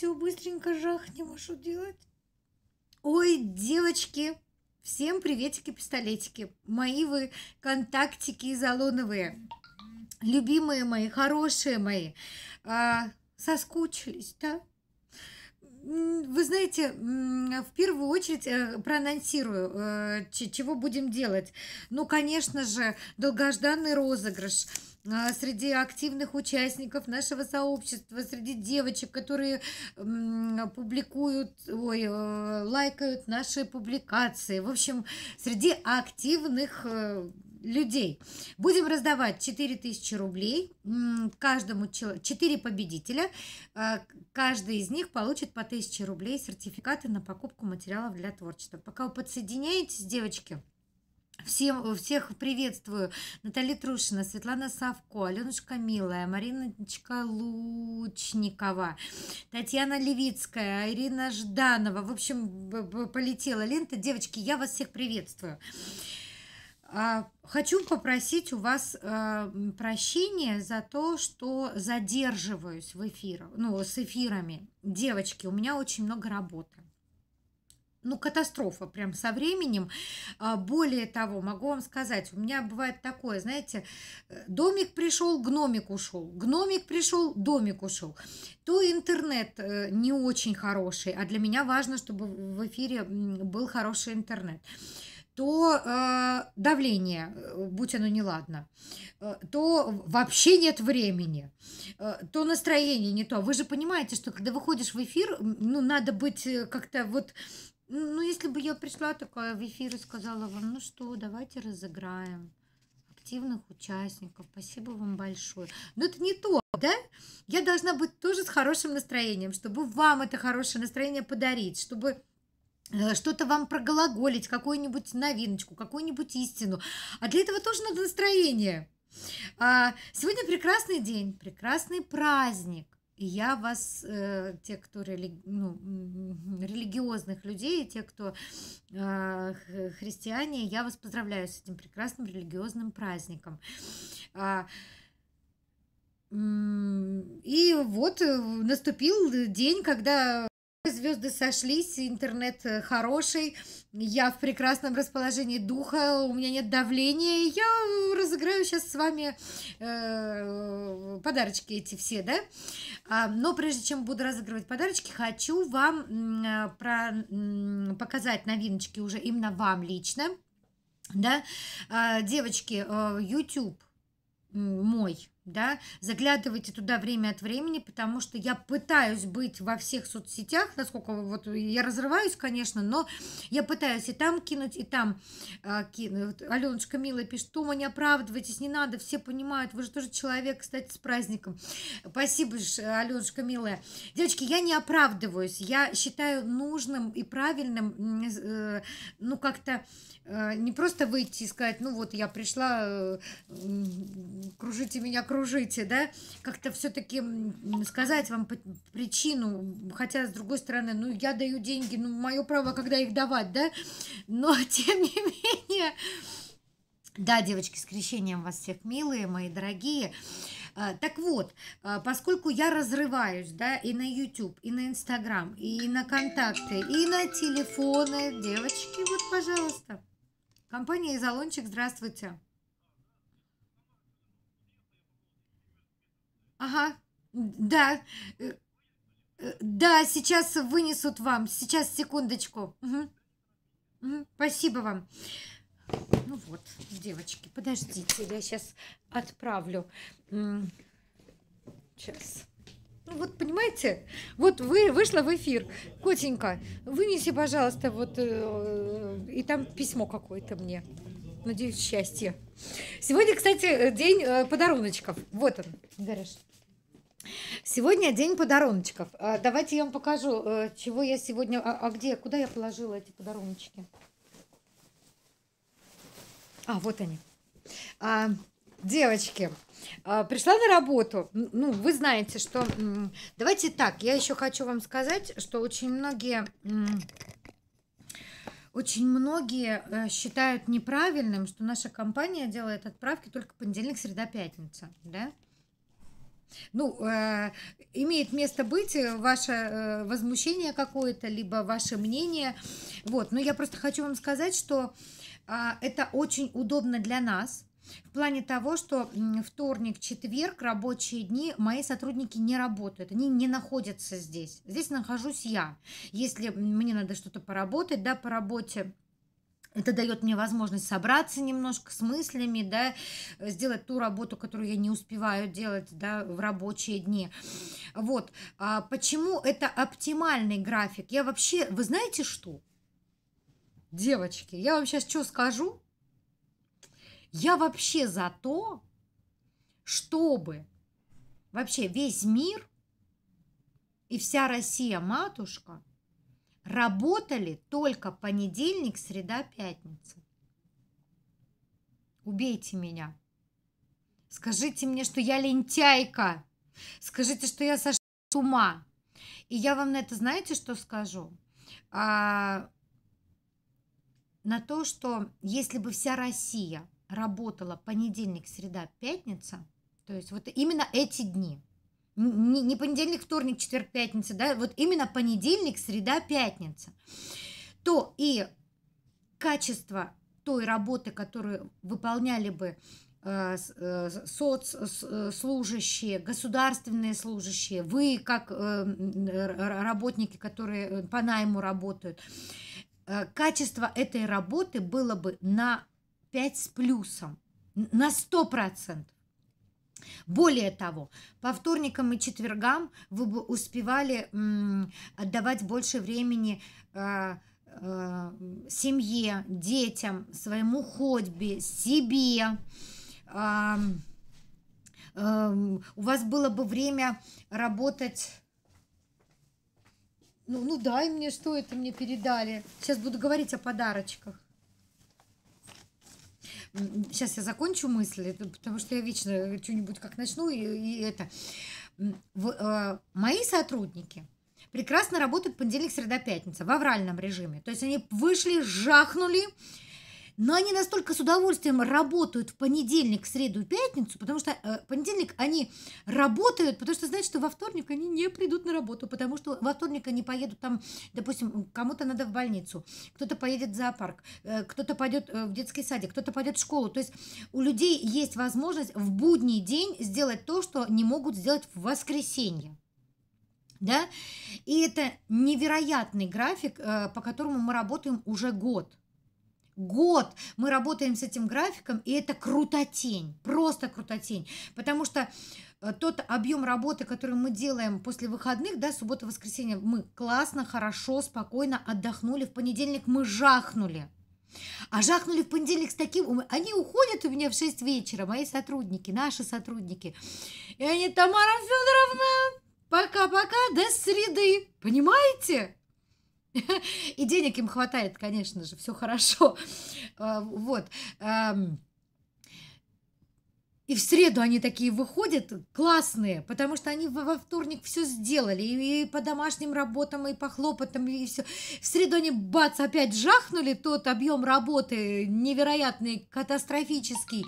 все быстренько жахнем, а что делать? Ой, девочки, всем приветики-пистолетики. Мои вы контактики залоновые. Любимые мои, хорошие мои. А, соскучились, да? вы знаете, в первую очередь э, проанонсирую, э, чего будем делать. Ну, конечно же, долгожданный розыгрыш э, среди активных участников нашего сообщества, среди девочек, которые публикуют, ой, лайкают наши публикации. В общем, среди активных людей. Будем раздавать 4000 рублей каждому, 4 победителя. Э, каждый из них получит по 1000 рублей сертификаты на покупку материалов для творчества. Пока вы подсоединяетесь, девочки, Всем, всех приветствую. Наталья Трушина, Светлана Савко, Аленушка Милая, Мариночка Лучникова, Татьяна Левицкая, Ирина Жданова. В общем, полетела лента. Девочки, я вас всех приветствую. А, хочу попросить у вас э, прощения за то, что задерживаюсь в эфире, ну, с эфирами. Девочки, у меня очень много работы. Ну, катастрофа прям со временем. А, более того, могу вам сказать, у меня бывает такое, знаете, э, домик пришел, гномик ушел, гномик пришел, домик ушел. То интернет э, не очень хороший, а для меня важно, чтобы в эфире был хороший интернет то э, давление, э, будь оно неладно, э, то вообще нет времени, э, то настроение не то. Вы же понимаете, что когда выходишь в эфир, ну, надо быть э, как-то вот... Ну, если бы я пришла такая в эфир и сказала вам, ну что, давайте разыграем активных участников, спасибо вам большое. Но это не то, да? Я должна быть тоже с хорошим настроением, чтобы вам это хорошее настроение подарить, чтобы Э, что-то вам проглаголить, какую-нибудь новиночку, какую-нибудь истину. А для этого тоже надо настроение. А, сегодня прекрасный день, прекрасный праздник. И я вас, э, те, кто рели, ну, религиозных людей, те, кто а, христиане, я вас поздравляю с этим прекрасным религиозным праздником. А, и вот э, наступил день, когда только звезды сошлись, интернет э, хороший, я в прекрасном расположении духа, у меня нет давления, и я э, разыграю сейчас с вами э, подарочки эти все, да? А, но прежде чем буду разыгрывать подарочки, хочу вам э, про, э, показать новиночки уже именно вам лично, да? Э, девочки, э, YouTube мой да, заглядывайте туда время от времени, потому что я пытаюсь быть во всех соцсетях, насколько вот я разрываюсь, конечно, но я пытаюсь и там кинуть, и там э, а, кинуть. Аленушка милая пишет, Тома, не оправдывайтесь, не надо, все понимают, вы же тоже человек, кстати, с праздником. Спасибо, Аленушка милая. Девочки, я не оправдываюсь, я считаю нужным и правильным, э, ну, как-то э, не просто выйти и сказать, ну, вот я пришла, э, кружите меня, кружите окружите, да, как-то все-таки сказать вам причину, хотя, с другой стороны, ну, я даю деньги, ну, мое право, когда их давать, да, но, тем не менее, да, девочки, с крещением вас всех, милые мои дорогие. А, так вот, а, поскольку я разрываюсь, да, и на YouTube, и на Instagram, и на контакты, и на телефоны, девочки, вот, пожалуйста. Компания «Изолончик», здравствуйте. Ага, да. Э, э, да, сейчас вынесут вам. Сейчас, секундочку. Угу. Угу. Спасибо вам. Ну вот, девочки, подождите, я сейчас отправлю. Сейчас. Ну вот, понимаете, вот вы вышла в эфир. Котенька, вынеси, пожалуйста, вот, э, и там письмо какое-то мне. Надеюсь, счастье. Сегодня, кстати, день подарочков Вот он, гараж. Сегодня день подарочков. А, давайте я вам покажу, э, чего я сегодня... А, а где, куда я положила эти подаруночки? А, вот они. А, девочки, а, пришла на работу. Ну, вы знаете, что... Давайте так, я еще хочу вам сказать, что очень многие... Очень многие э, считают неправильным, что наша компания делает отправки только понедельник, среда, пятница, да? ну, э, имеет место быть э, ваше э, возмущение какое-то, либо ваше мнение. Вот, но я просто хочу вам сказать, что э, это очень удобно для нас. В плане того, что вторник, четверг, рабочие дни, мои сотрудники не работают, они не находятся здесь. Здесь нахожусь я. Если мне надо что-то поработать, да, по работе, это дает мне возможность собраться немножко с мыслями, да, сделать ту работу, которую я не успеваю делать, да, в рабочие дни. Вот. А почему это оптимальный график? Я вообще, вы знаете что? Девочки, я вам сейчас что скажу? Я вообще за то, чтобы вообще весь мир и вся Россия матушка – работали только понедельник, среда, пятница. Убейте меня. Скажите мне, что я лентяйка. Скажите, что я сошла с ума. И я вам на это знаете, что скажу? А, на то, что если бы вся Россия работала понедельник, среда, пятница, то есть вот именно эти дни – не, не понедельник, вторник, четверг, пятница, да, вот именно понедельник, среда, пятница. То и качество той работы, которую выполняли бы э, э, соцслужащие, э, государственные служащие, вы как работники, которые по найму работают, качество этой работы было бы на 5 с плюсом, на 100%. Более того, по вторникам и четвергам вы бы успевали отдавать больше времени э, э, семье, детям, своему хобби, себе. Эм, у вас было бы время работать ну, ну дай мне, что это мне передали. Сейчас буду говорить о подарочках. Сейчас я закончу мысль, потому что я вечно что-нибудь как начну, и, и это. В, э, мои сотрудники прекрасно работают понедельник, среда, пятница в авральном режиме. То есть они вышли, жахнули, но они настолько с удовольствием работают в понедельник, среду и пятницу, потому что э, понедельник они работают, потому что знают, что во вторник они не придут на работу, потому что во вторник они поедут там, допустим, кому-то надо в больницу, кто-то поедет в зоопарк, э, кто-то пойдет э, в детский садик, кто-то пойдет в школу. То есть у людей есть возможность в будний день сделать то, что не могут сделать в воскресенье да? И это невероятный график, э, по которому мы работаем уже год год мы работаем с этим графиком, и это крутотень, просто крутотень, потому что э, тот объем работы, который мы делаем после выходных, да, суббота, воскресенье, мы классно, хорошо, спокойно отдохнули, в понедельник мы жахнули, а жахнули в понедельник с таким... Они уходят у меня в 6 вечера, мои сотрудники, наши сотрудники. И они, Тамара Федоровна, пока-пока, до среды. Понимаете? И денег им хватает, конечно же, все хорошо. А, вот. И в среду они такие выходят классные, потому что они во, вторник все сделали, и, по домашним работам, и по хлопотам, и все. В среду они, бац, опять жахнули, тот объем работы невероятный, катастрофический,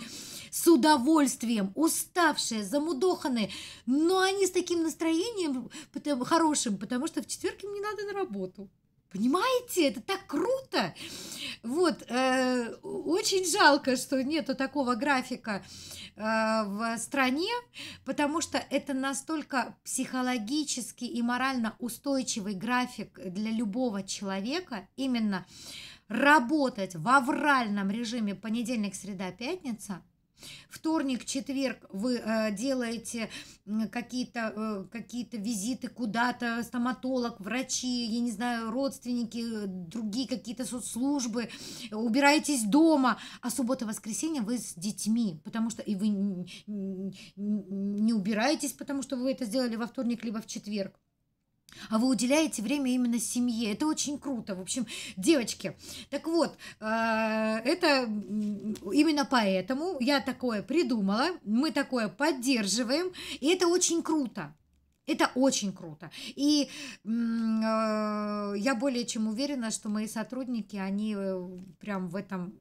с удовольствием, уставшие, замудоханные, но они с таким настроением хорошим, потому что в четверг им не надо на работу. Понимаете, это так круто! Вот, э, очень жалко, что нету такого графика э, в стране, потому что это настолько психологически и морально устойчивый график для любого человека, именно работать в авральном режиме понедельник, среда, пятница – Вторник, четверг вы э, делаете какие-то э, какие визиты куда-то, стоматолог, врачи, я не знаю, родственники, другие какие-то соцслужбы, убираетесь дома, а суббота-воскресенье вы с детьми, потому что и вы не убираетесь, потому что вы это сделали во вторник либо в четверг а вы уделяете время именно семье. Это очень круто. В общем, девочки, так вот, э, это именно поэтому я такое придумала, мы такое поддерживаем, и это очень круто. Это очень круто. И э, я более чем уверена, что мои сотрудники, они э, прям в этом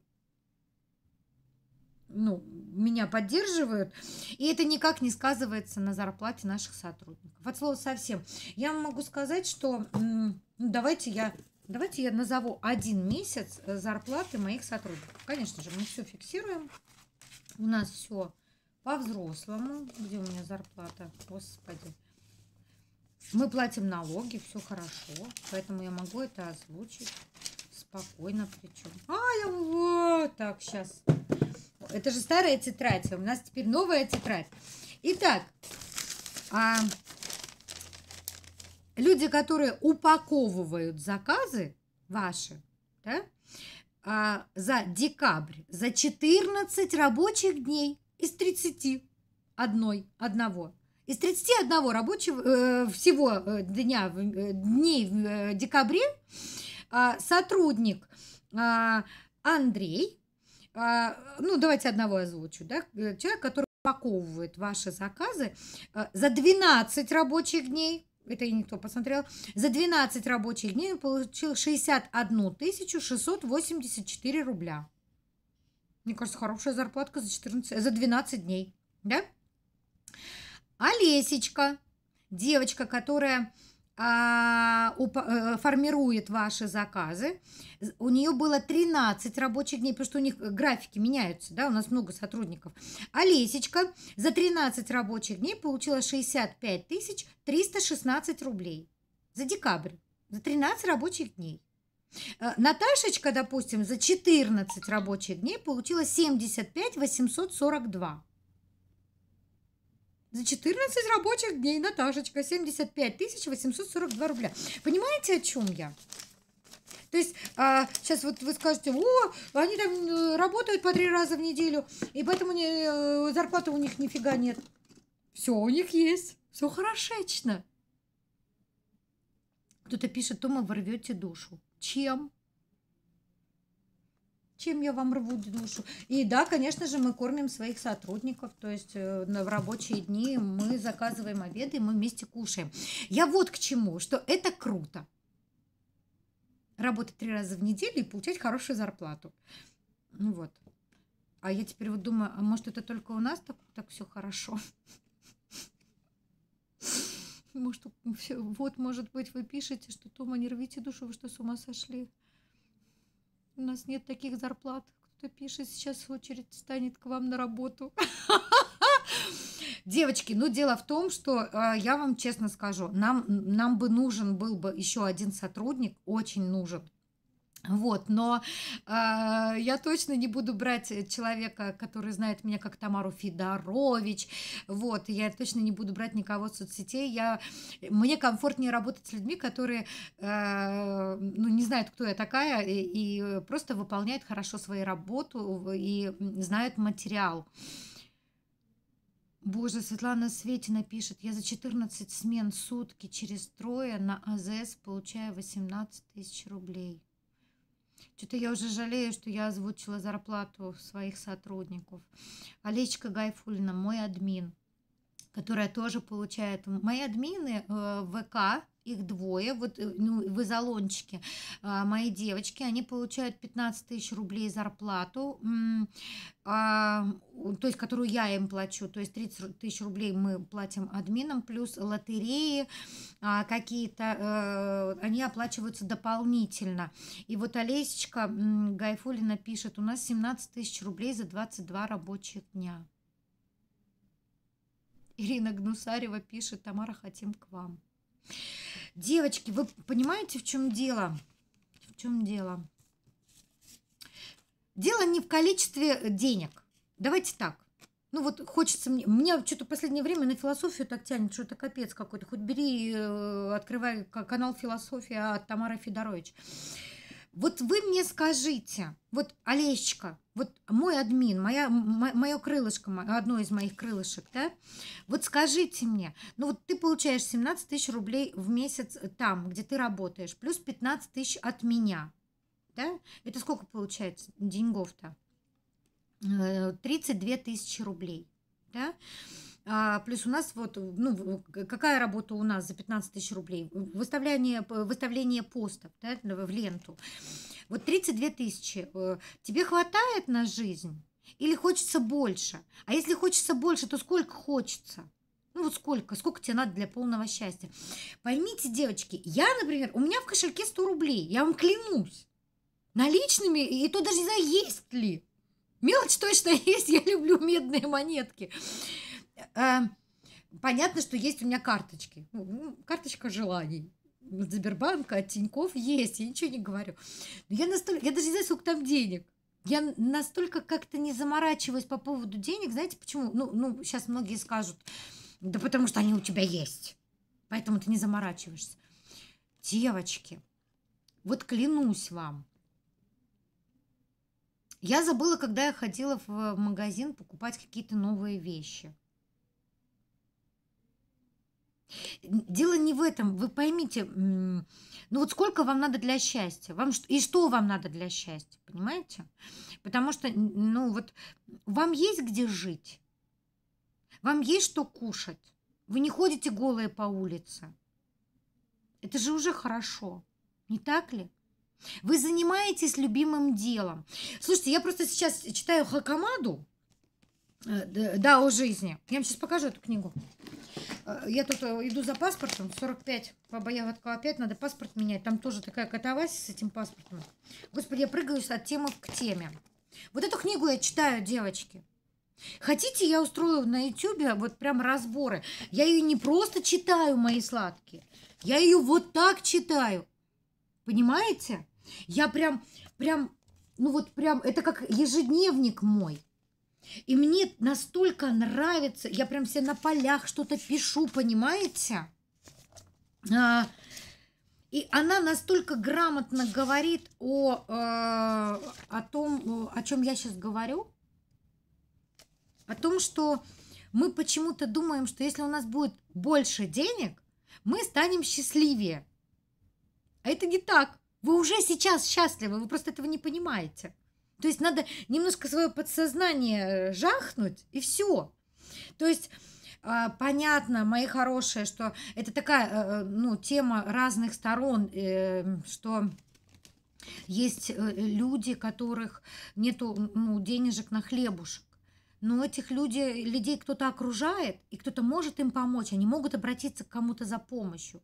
ну, меня поддерживают, и это никак не сказывается на зарплате наших сотрудников. От слова совсем. Я могу сказать, что ну, давайте я Давайте я назову один месяц э, зарплаты моих сотрудников. Конечно же, мы все фиксируем. У нас все по-взрослому. Где у меня зарплата? Господи. Мы платим налоги, все хорошо. Поэтому я могу это озвучить спокойно причем. А, я вот так сейчас это же старая тетрадь, а у нас теперь новая тетрадь. Итак, а, люди, которые упаковывают заказы ваши, да, а, за декабрь, за 14 рабочих дней из 31 одного. Из 31 рабочего э, всего э, дня, э, дней в э, декабре э, сотрудник э, Андрей а, ну, давайте одного озвучу, да, э, человек, который упаковывает ваши заказы э, за 12 рабочих дней, это я не то посмотрел, за 12 рабочих дней он получил 61 684 рубля. Мне кажется, хорошая зарплатка за, 14, за 12 дней, да? Олесечка, девочка, которая а, э, формирует ваши заказы. У нее было 13 рабочих дней, потому что у них графики меняются, да, у нас много сотрудников. А Лесечка за 13 рабочих дней получила 65 тысяч 316 рублей за декабрь, за 13 рабочих дней. Э, Наташечка, допустим, за 14 рабочих дней получила 75 842. За 14 рабочих дней, Наташечка, 75 842 рубля. Понимаете, о чем я? То есть а, сейчас вот вы скажете, о, они там э, работают по три раза в неделю, и поэтому не, э, зарплаты у них нифига нет. Все у них есть, все хорошечно. Кто-то пишет, то вы рвете душу. Чем? чем я вам рву душу. И да, конечно же, мы кормим своих сотрудников, то есть э, в рабочие дни мы заказываем обеды, мы вместе кушаем. Я вот к чему, что это круто. Работать три раза в неделю и получать хорошую зарплату. Ну вот. А я теперь вот думаю, а может это только у нас так, так все хорошо? Может, все, вот, может быть, вы пишете, что Тома, не рвите душу, вы что, с ума сошли? У нас нет таких зарплат. Кто-то пишет, сейчас очередь станет к вам на работу. Девочки, ну дело в том, что э, я вам честно скажу, нам, нам бы нужен был бы еще один сотрудник, очень нужен. Вот, но э, я точно не буду брать э, человека, который знает меня как Тамару Федорович. Вот, я точно не буду брать никого в соцсетей. Я, э, мне комфортнее работать с людьми, которые э, ну, не знают, кто я такая, и, и просто выполняют хорошо свою работу и знают материал. Боже, Светлана Светина пишет, я за 14 смен сутки через трое на АЗС получаю 18 тысяч рублей. Что-то я уже жалею, что я озвучила зарплату своих сотрудников. Олечка Гайфульна, мой админ, которая тоже получает... Мои админы э, ВК их двое, вот э, ну, в изолончике, а, мои девочки, они получают 15 тысяч рублей зарплату, а, то есть, которую я им плачу, то есть 30 тысяч рублей мы платим админам, плюс лотереи а, какие-то, а, они оплачиваются дополнительно. И вот Олесечка Гайфулина пишет, у нас 17 тысяч рублей за 22 рабочих дня. Ирина Гнусарева пишет, Тамара, хотим к вам. Девочки, вы понимаете, в чем дело? В чем дело? Дело не в количестве э, денег. Давайте так. Ну вот хочется мне... Мне что-то в последнее время на философию так тянет, что-то капец какой-то. Хоть бери, э, открывай канал «Философия» от Тамары Федорович. Вот вы мне скажите, вот Олечка, вот мой админ, моя, мое крылышко, одно из моих крылышек, да, вот скажите мне, ну вот ты получаешь 17 тысяч рублей в месяц э, там, где ты работаешь, плюс 15 тысяч от меня, да, это сколько получается деньгов-то? 32 э, тысячи рублей, да, а, плюс у нас вот, ну, какая работа у нас за 15 тысяч рублей? Выставление, выставление постов да, в ленту. Вот 32 тысячи. Э, тебе хватает на жизнь? Или хочется больше? А если хочется больше, то сколько хочется? Ну вот сколько? Сколько тебе надо для полного счастья? Поймите, девочки, я, например, у меня в кошельке 100 рублей, я вам клянусь. Наличными, и то даже не знаю, есть ли. Мелочь точно есть, я люблю медные монетки. Эм, понятно, что есть у меня карточки. Ну, ну, карточка желаний. От от Тиньков есть, я ничего не говорю. Но я настолько, я даже не знаю, сколько там денег. Я настолько как-то не заморачиваюсь по поводу денег, знаете почему? Ну, ну, сейчас многие скажут, да потому что они у тебя есть, поэтому ты не заморачиваешься. Девочки, вот клянусь вам, я забыла, когда я ходила в магазин покупать какие-то новые вещи – Дело не в этом. Вы поймите, ну вот сколько вам надо для счастья? Вам, и что вам надо для счастья, понимаете? Потому что, ну вот, вам есть где жить? Вам есть что кушать? Вы не ходите голые по улице. Это же уже хорошо, не так ли? Вы занимаетесь любимым делом. Слушайте, я просто сейчас читаю Хакамаду, э, да, о жизни. Я вам сейчас покажу эту книгу. Э, я тут э, иду за паспортом, 45, баба Ягодка опять, надо паспорт менять. Там тоже такая катавасия с этим паспортом. Господи, я прыгаюсь от темы к теме. Вот эту книгу я читаю, девочки. Хотите, я устрою на ютюбе вот прям разборы. Я ее не просто читаю, мои сладкие. Я ее вот так читаю. Понимаете? Я прям, прям, ну вот прям, это как ежедневник мой. И мне настолько нравится, я прям все на полях что-то пишу, понимаете? А, и она настолько грамотно говорит о, э, о том, о чем я сейчас говорю, о том, что мы почему-то думаем, что если у нас будет больше денег, мы станем счастливее. А это не так. Вы уже сейчас счастливы, вы просто этого не понимаете. То есть надо немножко свое подсознание э, жахнуть, и все. То есть а, понятно, мои хорошие, что это такая, э, э, ну, тема разных сторон, эм, что есть люди, которых нету ну, денежек на хлебушек. Но этих людей, людей кто-то окружает, и кто-то может им помочь, они могут обратиться к кому-то за помощью.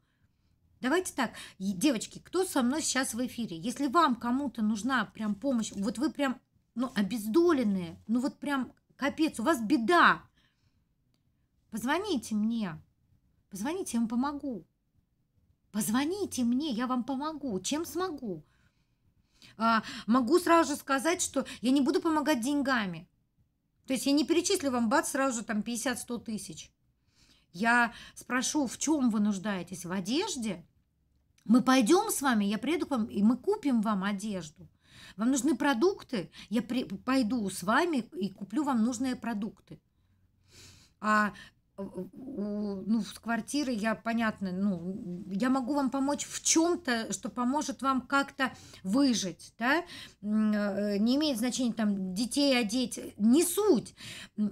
Давайте так, девочки, кто со мной сейчас в эфире? Если вам кому-то нужна прям помощь, вот вы прям, ну, обездоленные, ну вот прям капец, у вас беда, позвоните мне, позвоните, я вам помогу. Позвоните мне, я вам помогу, чем смогу. А, могу сразу же сказать, что я не буду помогать деньгами. То есть я не перечислю вам, бац, сразу же там 50-100 тысяч. Я спрошу, в чем вы нуждаетесь? В одежде? Мы пойдем с вами, я приеду к вам, и мы купим вам одежду. Вам нужны продукты, я при, пойду с вами и куплю вам нужные продукты. А э, ну, с квартиры я, понятно, ну, я могу вам помочь в чем-то, что поможет вам как-то выжить, да, э, не имеет значения там детей одеть, не суть.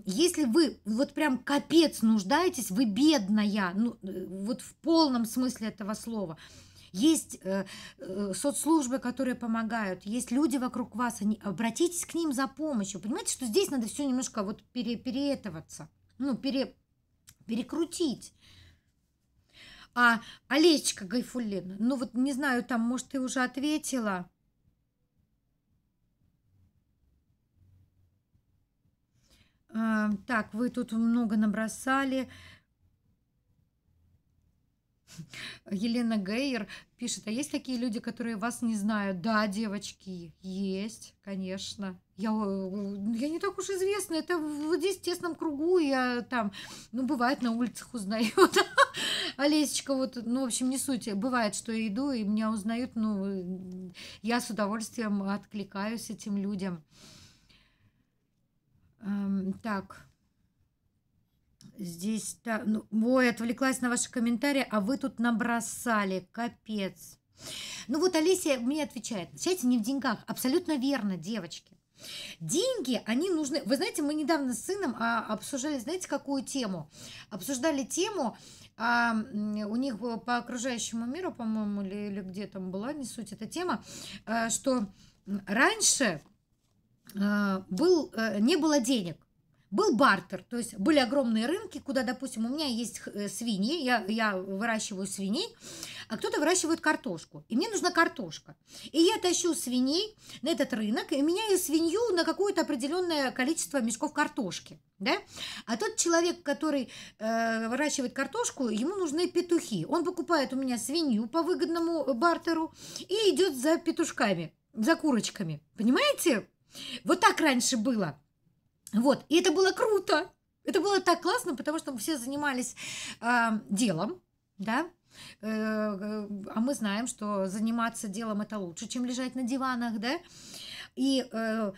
Если вы вот прям капец нуждаетесь, вы бедная, ну, э, вот в полном смысле этого слова – есть э, э, соцслужбы, которые помогают, есть люди вокруг вас, они, обратитесь к ним за помощью. Понимаете, что здесь надо все немножко вот пере, переэтоваться, ну, пере, перекрутить. А Олечка Гайфуллина, ну вот не знаю, там, может, ты уже ответила. Э, так, вы тут много набросали. Елена Гейер пишет, а есть такие люди, которые вас не знают? Да, девочки, есть, конечно. Я, э, я не так уж известна, это вот здесь в тесном кругу, я там, ну, бывает, на улицах узнают. Олесечка, вот, ну, в общем, не суть. Бывает, что я иду, и меня узнают, ну, э, я с удовольствием откликаюсь этим людям. Эм, так, Здесь так, ну, ой, отвлеклась на ваши комментарии, а вы тут набросали, капец. Ну вот Алисия мне отвечает, счастье не в деньгах, абсолютно верно, девочки. Деньги, они нужны. Вы знаете, мы недавно с сыном а, обсуждали, знаете, какую тему? Обсуждали тему, а, у них по окружающему миру, по-моему, или, или где там была, не суть эта тема, а, что раньше а, был, а, не было денег был бартер, то есть были огромные рынки, куда, допустим, у меня есть э, свиньи, я, я выращиваю свиней, а кто-то выращивает картошку, и мне нужна картошка. И я тащу свиней на этот рынок, и меняю свинью на какое-то определенное количество мешков картошки. Да? А тот человек, который э, выращивает картошку, ему нужны петухи. Он покупает у меня свинью по выгодному бартеру и идет за петушками, за курочками. Понимаете? Вот так раньше было. Вот, и это было круто. Это было так классно, потому что мы все занимались э, делом, да, э, э, а мы знаем, что заниматься делом это лучше, чем лежать на диванах, да, и э,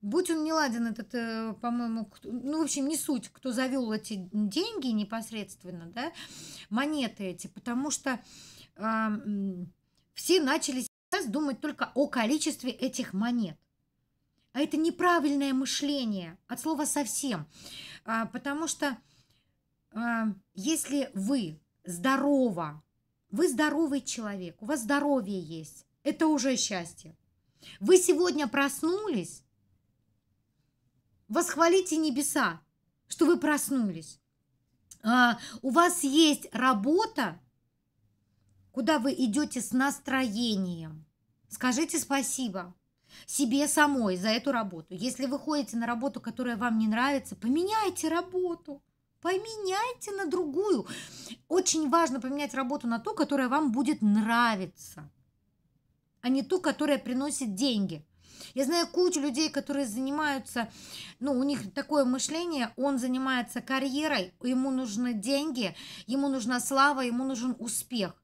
будь он не ладен, этот, э, по-моему, кто, ну, в общем, не суть, кто завел эти деньги непосредственно, да, монеты эти, потому что э, все начали сейчас думать только о количестве этих монет. А это неправильное мышление от слова совсем. А, потому что а, если вы здорово, вы здоровый человек, у вас здоровье есть, это уже счастье. Вы сегодня проснулись, восхвалите небеса, что вы проснулись. А, у вас есть работа, куда вы идете с настроением. Скажите спасибо себе самой за эту работу. Если вы ходите на работу, которая вам не нравится, поменяйте работу. Поменяйте на другую. Очень важно поменять работу на ту, которая вам будет нравиться, а не ту, которая приносит деньги. Я знаю кучу людей, которые занимаются, ну, у них такое мышление, он занимается карьерой, ему нужны деньги, ему нужна слава, ему нужен успех.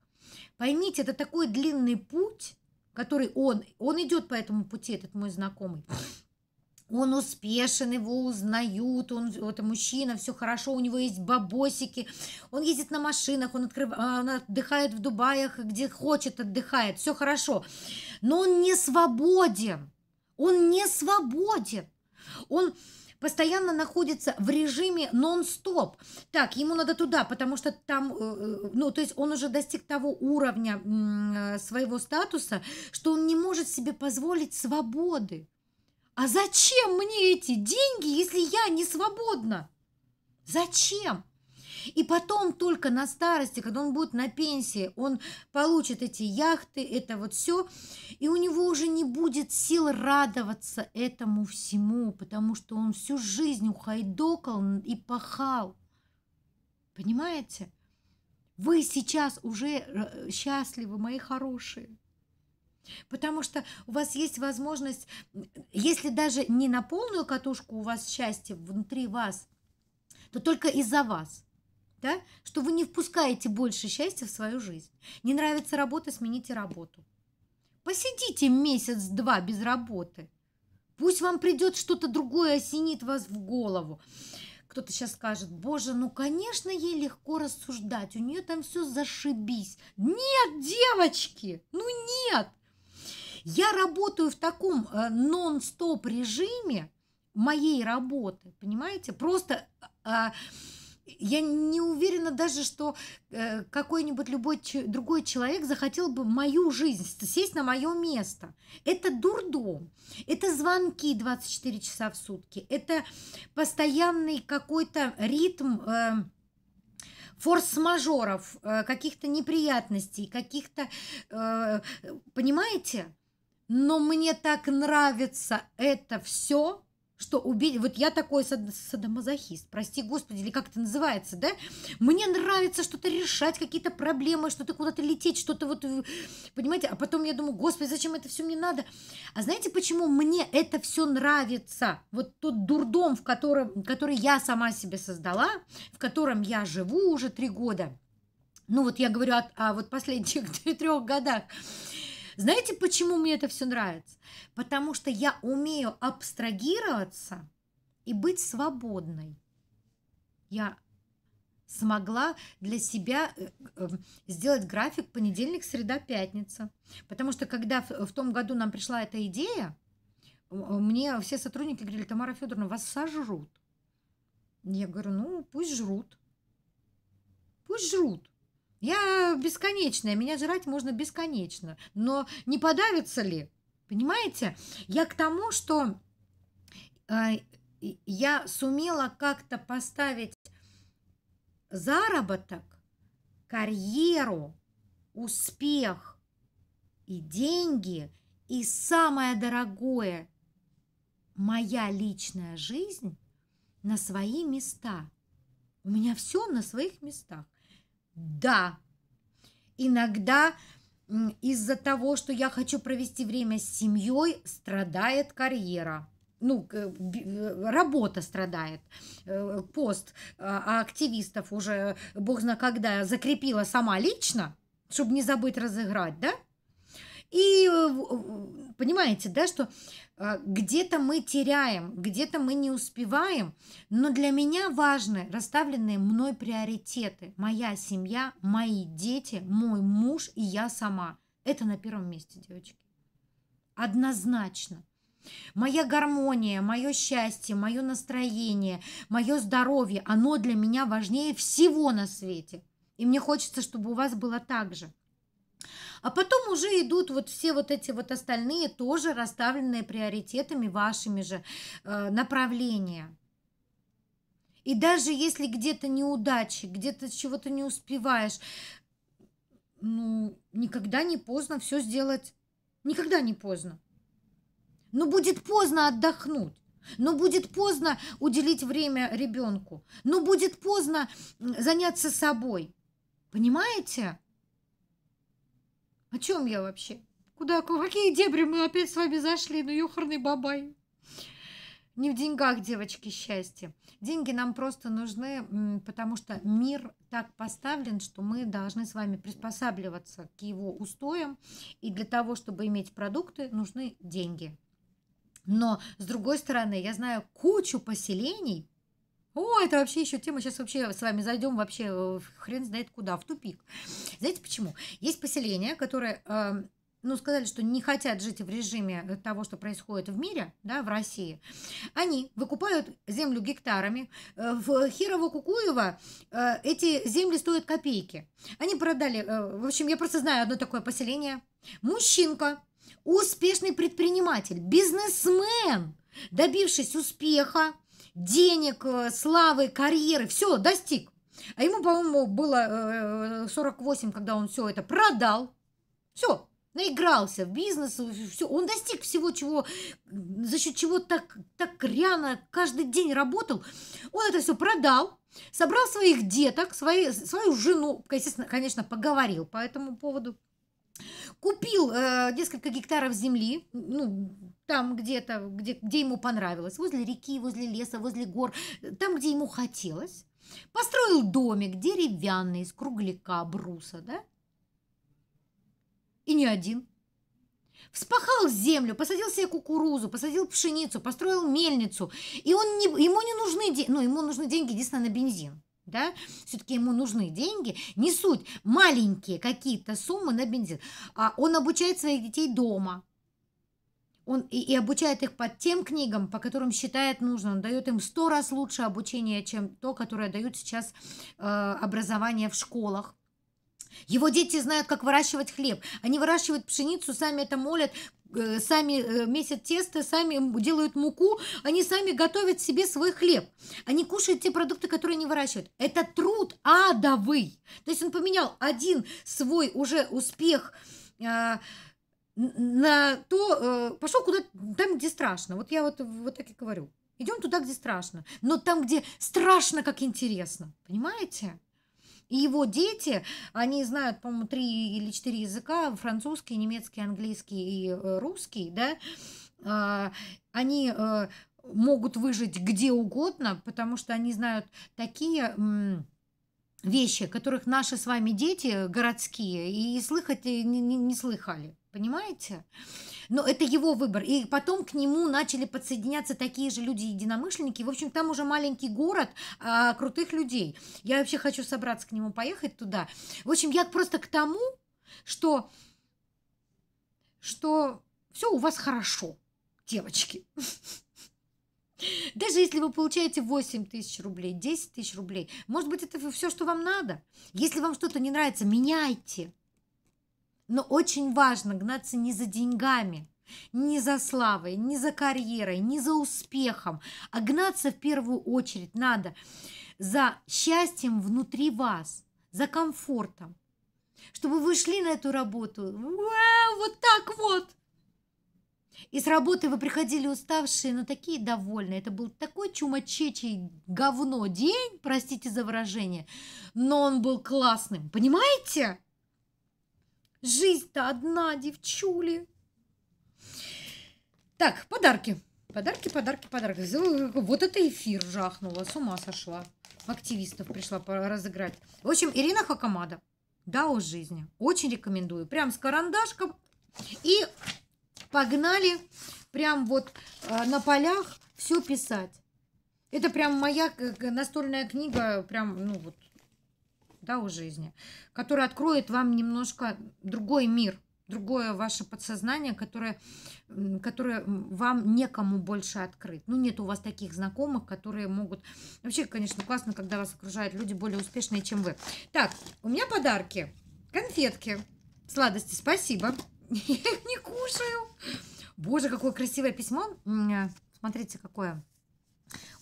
Поймите, это такой длинный путь, который он, он идет по этому пути, этот мой знакомый. Он успешен, его узнают, он это мужчина, все хорошо, у него есть бабосики, он ездит на машинах, он, открыв, а, он отдыхает в Дубаях, где хочет отдыхает, все хорошо. Но он не свободен, он не свободен, он постоянно находится в режиме нон-стоп. Так, ему надо туда, потому что там, э, э, ну, то есть он уже достиг того уровня своего статуса, что он не может себе позволить свободы. А зачем мне эти деньги, если я не свободна? Зачем? И потом только на старости, когда он будет на пенсии, он получит эти яхты, это вот все, и у него уже не будет сил радоваться этому всему, потому что он всю жизнь ухайдокал и пахал. Понимаете? Вы сейчас уже э, счастливы, мои хорошие. Потому что у вас есть возможность, если даже не на полную катушку у вас счастье внутри вас, то только из-за вас да, что вы не впускаете больше счастья в свою жизнь. Не нравится работа, смените работу. Посидите месяц-два без работы. Пусть вам придет что-то другое, осенит вас в голову. Кто-то сейчас скажет, боже, ну, конечно, ей легко рассуждать, у нее там все зашибись. Нет, девочки, ну нет. Я работаю в таком э, нон-стоп режиме моей работы, понимаете? Просто э, я не уверена даже, что э, какой-нибудь любой другой человек захотел бы мою жизнь, сесть на мое место. Это дурдом, это звонки 24 часа в сутки, это постоянный какой-то ритм эм, форс-мажоров, э, каких-то неприятностей, каких-то, э, понимаете? Но мне так нравится это все, что убить? Вот я такой сад, садомазохист, прости господи, или как это называется, да? Мне нравится что-то решать, какие-то проблемы, что-то куда-то лететь, что-то вот, понимаете? А потом я думаю, господи, зачем это все мне надо? А знаете, почему мне это все нравится? Вот тот дурдом, в котором, который я сама себе создала, в котором я живу уже три года. Ну вот я говорю о, о вот последних трех годах. Знаете, почему мне это все нравится? Потому что я умею абстрагироваться и быть свободной. Я смогла для себя э, э, сделать график понедельник, среда, пятница. Потому что когда в том году нам пришла эта идея, э, мне все сотрудники говорили, Тамара Федоровна, вас сожрут. Я говорю, ну пусть жрут. Пусть жрут. Я бесконечная, меня жрать можно бесконечно. Но не подавится ли? Понимаете? Я к тому, что э, я сумела как-то поставить заработок, карьеру, успех и деньги, и самое дорогое – моя личная жизнь на свои места. У меня все на своих местах. Да. Иногда из-за того, что я хочу провести время с семьей, страдает карьера. Ну, э, работа страдает, э, пост а, а активистов уже, бог знает когда, закрепила сама лично, чтобы не забыть разыграть, да? И э, понимаете, да, что а, где-то мы теряем, где-то мы не успеваем, но для меня важны расставленные мной приоритеты. Моя семья, мои дети, мой муж и я сама. Это на первом месте, девочки. Однозначно. Моя гармония, мое счастье, мое настроение, мое здоровье, оно для меня важнее всего на свете. И мне хочется, чтобы у вас было так же – а потом уже идут вот все вот эти вот остальные тоже расставленные приоритетами вашими же э, направления. И даже если где-то неудачи, где-то чего-то не успеваешь, ну, никогда не поздно все сделать. Никогда не поздно. Но будет поздно отдохнуть. Но будет поздно уделить время ребенку. Но будет поздно заняться собой. Понимаете? О чем я вообще? Куда, какие дебри мы опять с вами зашли? Ну, ёхарный бабай. Не в деньгах, девочки, счастье. Деньги нам просто нужны, потому что мир так поставлен, что мы должны с вами приспосабливаться к его устоям. И для того, чтобы иметь продукты, нужны деньги. Но, с другой стороны, я знаю кучу поселений, о, это вообще еще тема. Сейчас вообще с вами зайдем вообще э, хрен знает куда, в тупик. Знаете почему? Есть поселения, которые, эм, ну, сказали, что не хотят жить в режиме того, что происходит в мире, да, в России. Они выкупают землю гектарами. Э, в хирово кукуево э, эти земли стоят копейки. Они продали, в общем, я просто знаю одно такое поселение. Мужчинка, успешный предприниматель, бизнесмен, добившись успеха, денег, э, славы, карьеры, все, достиг. А ему, по-моему, было 48, э, когда он все это продал. Все, наигрался в бизнес, все. Он достиг всего, чего, за счет чего так, так ряно каждый день работал. Он это все продал, собрал своих деток, свои, свою жену, естественно, конечно, поговорил по этому поводу купил э, несколько гектаров земли, ну, там где-то, где, где ему понравилось, возле реки, возле леса, возле гор, там, где ему хотелось. Построил домик деревянный, из кругляка, бруса, да? И не один. Вспахал землю, посадил себе кукурузу, посадил пшеницу, построил мельницу. И он не, ему не нужны ну, ему нужны деньги единственно на бензин да, все-таки ему нужны деньги, не суть, маленькие какие-то суммы на бензин. А он обучает своих детей дома, он и, и обучает их под тем книгам, по которым считает нужным, Он дает им сто раз лучше обучение, чем то, которое дают сейчас э, образование в школах. Его дети знают, как выращивать хлеб. Они выращивают пшеницу, сами это молят, Э, сами э, месят тесто, сами делают муку, они сами готовят себе свой хлеб. Они кушают те продукты, которые они выращивают. Это труд адовый. То есть он поменял один свой уже успех э, на то, пошел куда-то там, где страшно. Вот я вот, вот так и говорю. Идем туда, где страшно. Но там, где страшно, как интересно. Понимаете? И его дети, они знают, по-моему, три или четыре языка, французский, немецкий, английский и э, русский, да, а, они э, могут выжить где угодно, потому что они знают такие вещи, которых наши с вами дети городские и слыхать э, не, не, не слыхали. Понимаете? Но это его выбор. И потом к нему начали подсоединяться такие же люди-единомышленники. В общем, там уже маленький город а, крутых людей. Я вообще хочу собраться к нему, поехать туда. В общем, я просто к тому, что, что все у вас хорошо, девочки. Даже если вы получаете 8 тысяч рублей, 10 тысяч рублей, может быть, это все, что вам надо. Если вам что-то не нравится, меняйте. Но очень важно гнаться не за деньгами, не за славой, не за карьерой, не за успехом, а гнаться в первую очередь надо за счастьем внутри вас, за комфортом, чтобы вы шли на эту работу, Вау, вот так вот. И с работы вы приходили уставшие, но такие довольные. Это был такой чумачечий говно день, простите за выражение, но он был классным, понимаете? Жизнь-то одна, девчули. Так, подарки. Подарки, подарки, подарки. Вот это эфир жахнула, с ума сошла. Активистов пришла разыграть. В общем, Ирина Хакамада. Да, о жизни. Очень рекомендую. Прям с карандашком. И погнали прям вот э, на полях все писать. Это прям моя э, настольная книга, прям, ну вот, да, у жизни, который откроет вам немножко другой мир, другое ваше подсознание, которое, которое вам некому больше открыть. Ну, нет у вас таких знакомых, которые могут... Вообще, конечно, классно, когда вас окружают люди более успешные, чем вы. Так, у меня подарки. Конфетки. Сладости, спасибо. Я их не кушаю. Боже, какое красивое письмо. Смотрите, какое.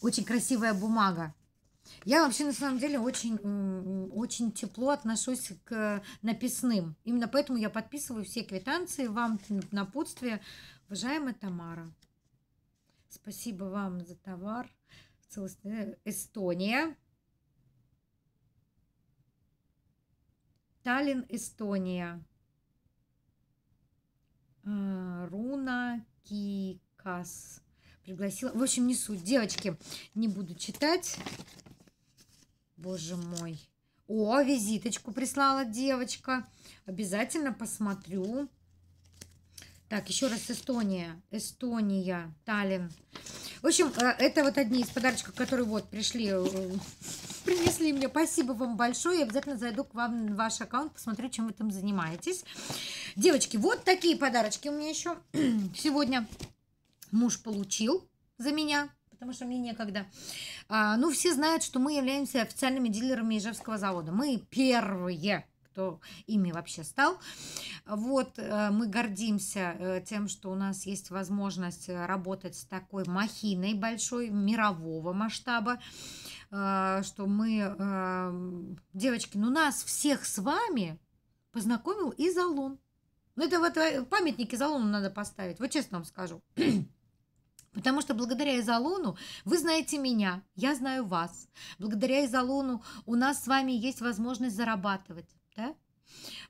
Очень красивая бумага. Я вообще, на самом деле, очень, очень тепло отношусь к э, написным. Именно поэтому я подписываю все квитанции вам на путстве. Уважаемая Тамара, спасибо вам за товар. Э, Эстония. Таллин, Эстония. А, Руна Кикас пригласила. В общем, не суть. Девочки, не буду читать. Боже мой. О, визиточку прислала девочка. Обязательно посмотрю. Так, еще раз Эстония. Эстония, Таллин. В общем, э, это вот одни из подарочков, которые вот пришли, э, принесли мне. Спасибо вам большое. Я обязательно зайду к вам в ваш аккаунт, посмотрю, чем вы там занимаетесь. Девочки, вот такие подарочки у меня еще сегодня муж получил за меня потому что мне некогда. А, ну, все знают, что мы являемся официальными дилерами Ижевского завода. Мы первые кто ими вообще стал. Вот э, мы гордимся э, тем, что у нас есть возможность э, работать с такой махиной большой мирового масштаба, а, что мы, девочки, ну нас всех с вами познакомил и Ну это вот памятники залону надо поставить, вот честно вам скажу. Потому что благодаря Изолону вы знаете меня, я знаю вас. Благодаря Изолону у нас с вами есть возможность зарабатывать. Да?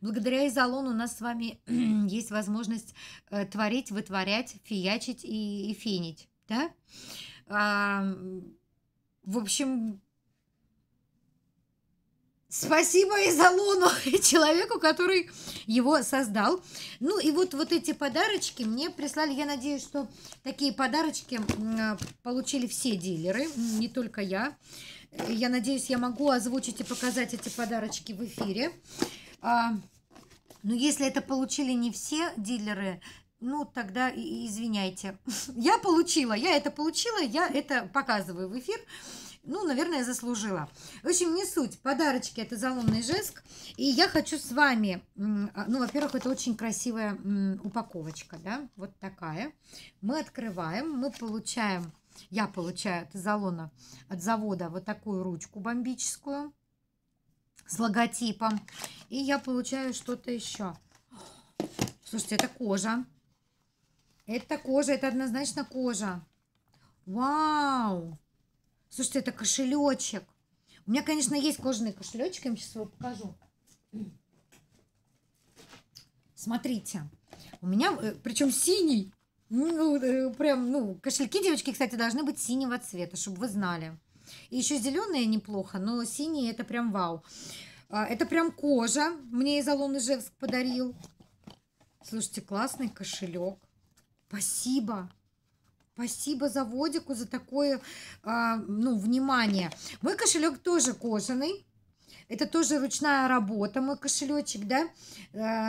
Благодаря Изолону у нас с вами есть возможность э, творить, вытворять, фиячить и, и финить. Да? А, в общем, Спасибо Изолону, человеку, который его создал. Ну и вот, вот эти подарочки мне прислали. Я надеюсь, что такие подарочки получили все дилеры, не только я. Я надеюсь, я могу озвучить и показать эти подарочки в эфире. А, но ну, если это получили не все дилеры, ну, тогда извиняйте. Я получила, я это получила, я это показываю в эфир ну, наверное, заслужила. В общем, не суть. Подарочки – это заломный жеск. И я хочу с вами, а, ну, во-первых, это очень красивая упаковочка, да, вот такая. Мы открываем, мы получаем, я получаю от залона, от завода вот такую ручку бомбическую с логотипом. И я получаю что-то еще. Слушайте, это кожа. Это кожа, это однозначно кожа. Вау! Слушайте, это кошелечек. У меня, конечно, есть кожаный кошелечек, я вам сейчас его покажу. Смотрите, у меня, э, причем синий, ну, э, прям, ну, кошельки, девочки, кстати, должны быть синего цвета, чтобы вы знали. И еще зеленые неплохо, но синие это прям вау. А, это прям кожа, мне из Алон Ижевск подарил. Слушайте, классный кошелек. Спасибо. Спасибо заводику за такое э, ну, внимание. Мой кошелек тоже кожаный. Это тоже ручная работа, мой кошелечек, да,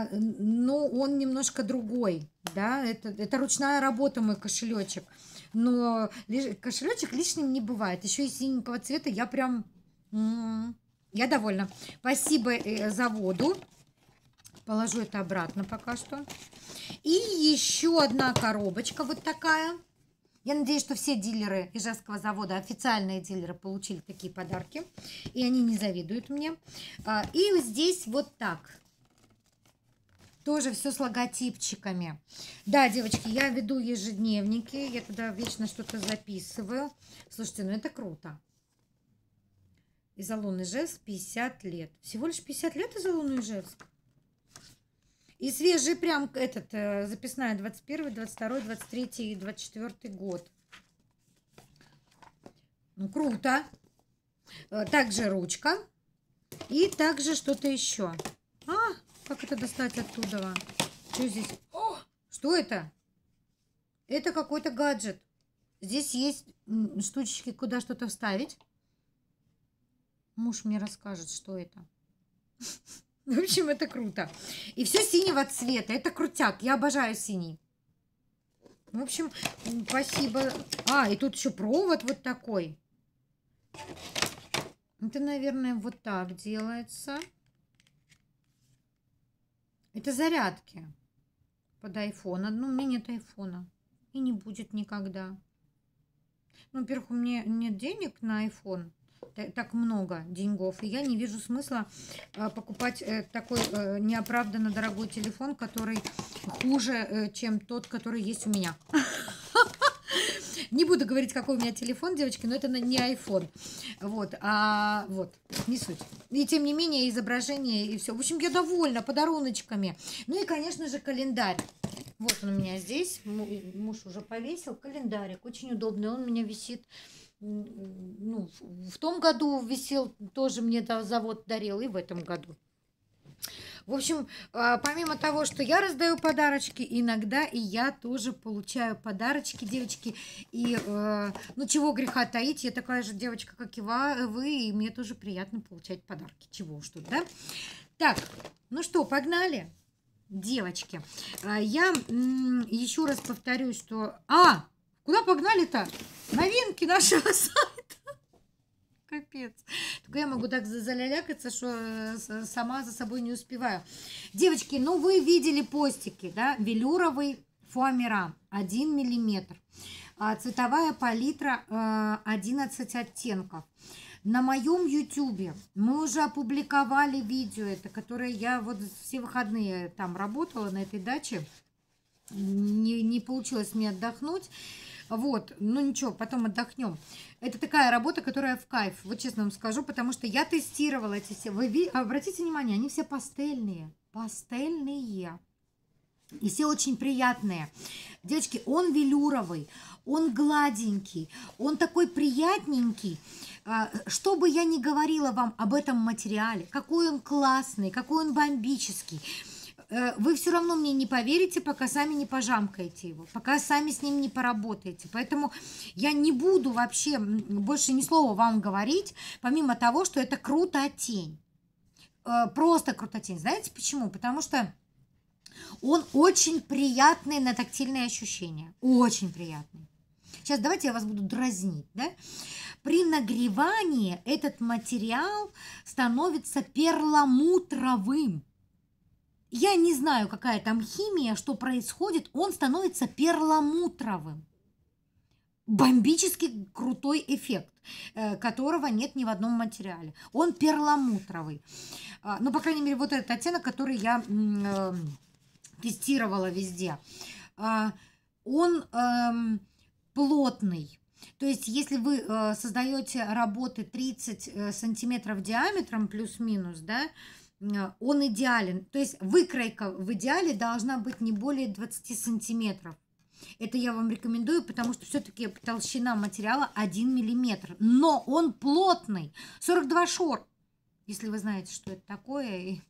э, но он немножко другой, да, это, это ручная работа, мой кошелечек, но кошелечек лишним не бывает, еще и синенького цвета я прям, м-м, я довольна. Спасибо э, за воду положу это обратно пока что. И еще одна коробочка вот такая, я надеюсь, что все дилеры Ижевского завода, официальные дилеры, получили такие подарки. И они не завидуют мне. А, и здесь вот так. Тоже все с логотипчиками. Да, девочки, я веду ежедневники. Я туда вечно что-то записываю. Слушайте, ну это круто. Изолон Ижевск 50 лет. Всего лишь 50 лет изолон Ижевск? И свежий прям этот э, записная 21, 22, 23 и 24 год. Ну, круто. Э, также ручка. И также что-то еще. А, как это достать оттуда? Что здесь? О, что это? Это какой-то гаджет. Здесь есть штучки, куда что-то вставить. Муж мне расскажет, что это. В общем, это круто. И все синего цвета. Это крутяк. Я обожаю синий. В общем, спасибо. А, и тут еще провод вот такой. Это, наверное, вот так делается. Это зарядки под iPhone. Ну, у меня нет айфона. И не будет никогда. Ну, во-первых, у меня нет денег на iPhone. Э, так много деньгов. И я не вижу смысла э, покупать э, такой неоправданно дорогой телефон, который хуже, чем тот, который есть у меня. Не буду говорить, какой у меня телефон, девочки, но это не iPhone. Вот, а вот, не суть. И тем не менее, изображение и все. В общем, я довольна подарочками. Ну и, конечно же, календарь. Вот он у меня здесь. Муж уже повесил календарик. Очень удобный. Он у меня висит ну, в том году висел, тоже мне завод дарил, и в этом году. В общем, а, помимо того, что я раздаю подарочки, иногда и я тоже получаю подарочки, девочки. И, э, ну, чего греха таить, я такая же девочка, как и вы, и мне тоже приятно получать подарки. Чего уж тут, да? Так, ну что, погнали, девочки. А, я еще раз повторю, что... А, куда погнали-то? новинки нашего сайта. Капец. Только я могу так залялякаться, что э, сама за собой не успеваю. Девочки, ну вы видели постики, да? Велюровый фуамира 1 миллиметр. А цветовая палитра 11 э, оттенков. На моем ютюбе мы уже опубликовали видео, это которое я вот все выходные там работала на этой даче. Не, не получилось мне отдохнуть. Вот, ну ничего, потом отдохнем. Это такая работа, которая в кайф, вот честно вам скажу, потому что я тестировала эти все. Вы обратите внимание, они все пастельные, пастельные. И все очень приятные. Девочки, он велюровый, он гладенький, он такой приятненький. А, что бы я ни говорила вам об этом материале, какой он классный, какой он бомбический – Э, вы все равно мне не поверите, пока сами не пожамкаете его, пока сами с ним не поработаете. Поэтому я не буду вообще больше ни слова вам говорить, помимо того, что это крутотень. Э, просто крутотень. Знаете почему? Потому что он очень приятный на тактильные ощущения. Очень приятный. Сейчас давайте я вас буду дразнить, да? При нагревании этот материал становится перламутровым. Я не знаю, какая там химия, что происходит. Он становится перламутровым. Бомбически крутой эффект, э, которого нет ни в одном материале. Он перламутровый. А, ну, по крайней мере, вот этот оттенок, который я э, тестировала везде. А, он эм, плотный. То есть, если вы э, создаете работы 30 сантиметров диаметром, плюс-минус, да, Э, он идеален. То есть выкройка в идеале должна быть не более 20 сантиметров. Это я вам рекомендую, потому что все-таки толщина материала 1 миллиметр. Но он плотный. 42 шор, Если вы знаете, что это такое.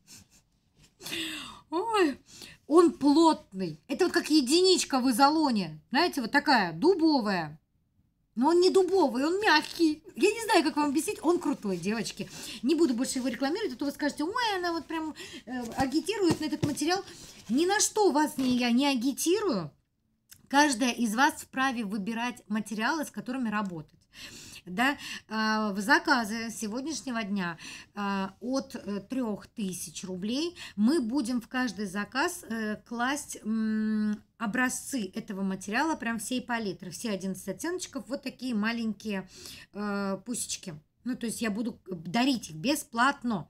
Ой, он плотный. Это вот как единичка в изолоне. Знаете, вот такая дубовая. Но он не дубовый, он мягкий. Я не знаю, как вам объяснить, он крутой, девочки. Не буду больше его рекламировать, а то вы скажете, ой, она вот прям э, агитирует на этот материал. Ни на что вас не, я не агитирую. Каждая из вас вправе выбирать материалы, с которыми работать да, а, в заказы сегодняшнего дня а, от 3000 э, рублей мы будем в каждый заказ э, класть образцы этого материала, прям всей палитры, все 11 оттеночков, вот такие маленькие э, пусечки. Ну, то есть я буду дарить их бесплатно.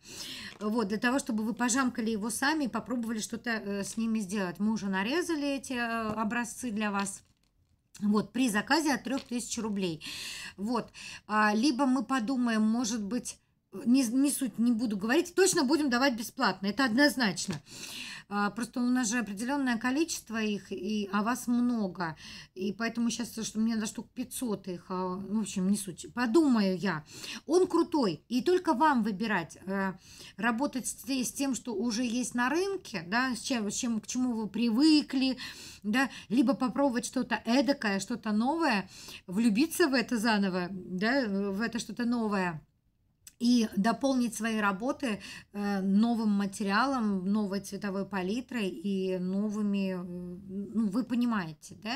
Вот, для того, чтобы вы пожамкали его сами и попробовали что-то с ними сделать. Мы уже нарезали эти образцы для вас. Вот, при заказе от 3000 рублей. Вот, а, либо мы подумаем, может быть, не, не суть, не буду говорить, точно будем давать бесплатно, это однозначно. А, просто у нас же определенное количество их, и, а вас много. И поэтому сейчас что мне на штук 500 их, а, в общем, не суть. Подумаю я. Он крутой. И только вам выбирать, э, работать с, с тем, что уже есть на рынке, да, с чем, с чем, к чему вы привыкли, да, либо попробовать что-то эдакое, что-то новое, влюбиться в это заново, да, в это что-то новое – и дополнить свои работы э, новым материалом, новой цветовой палитрой и новыми, э, ну, вы понимаете, да?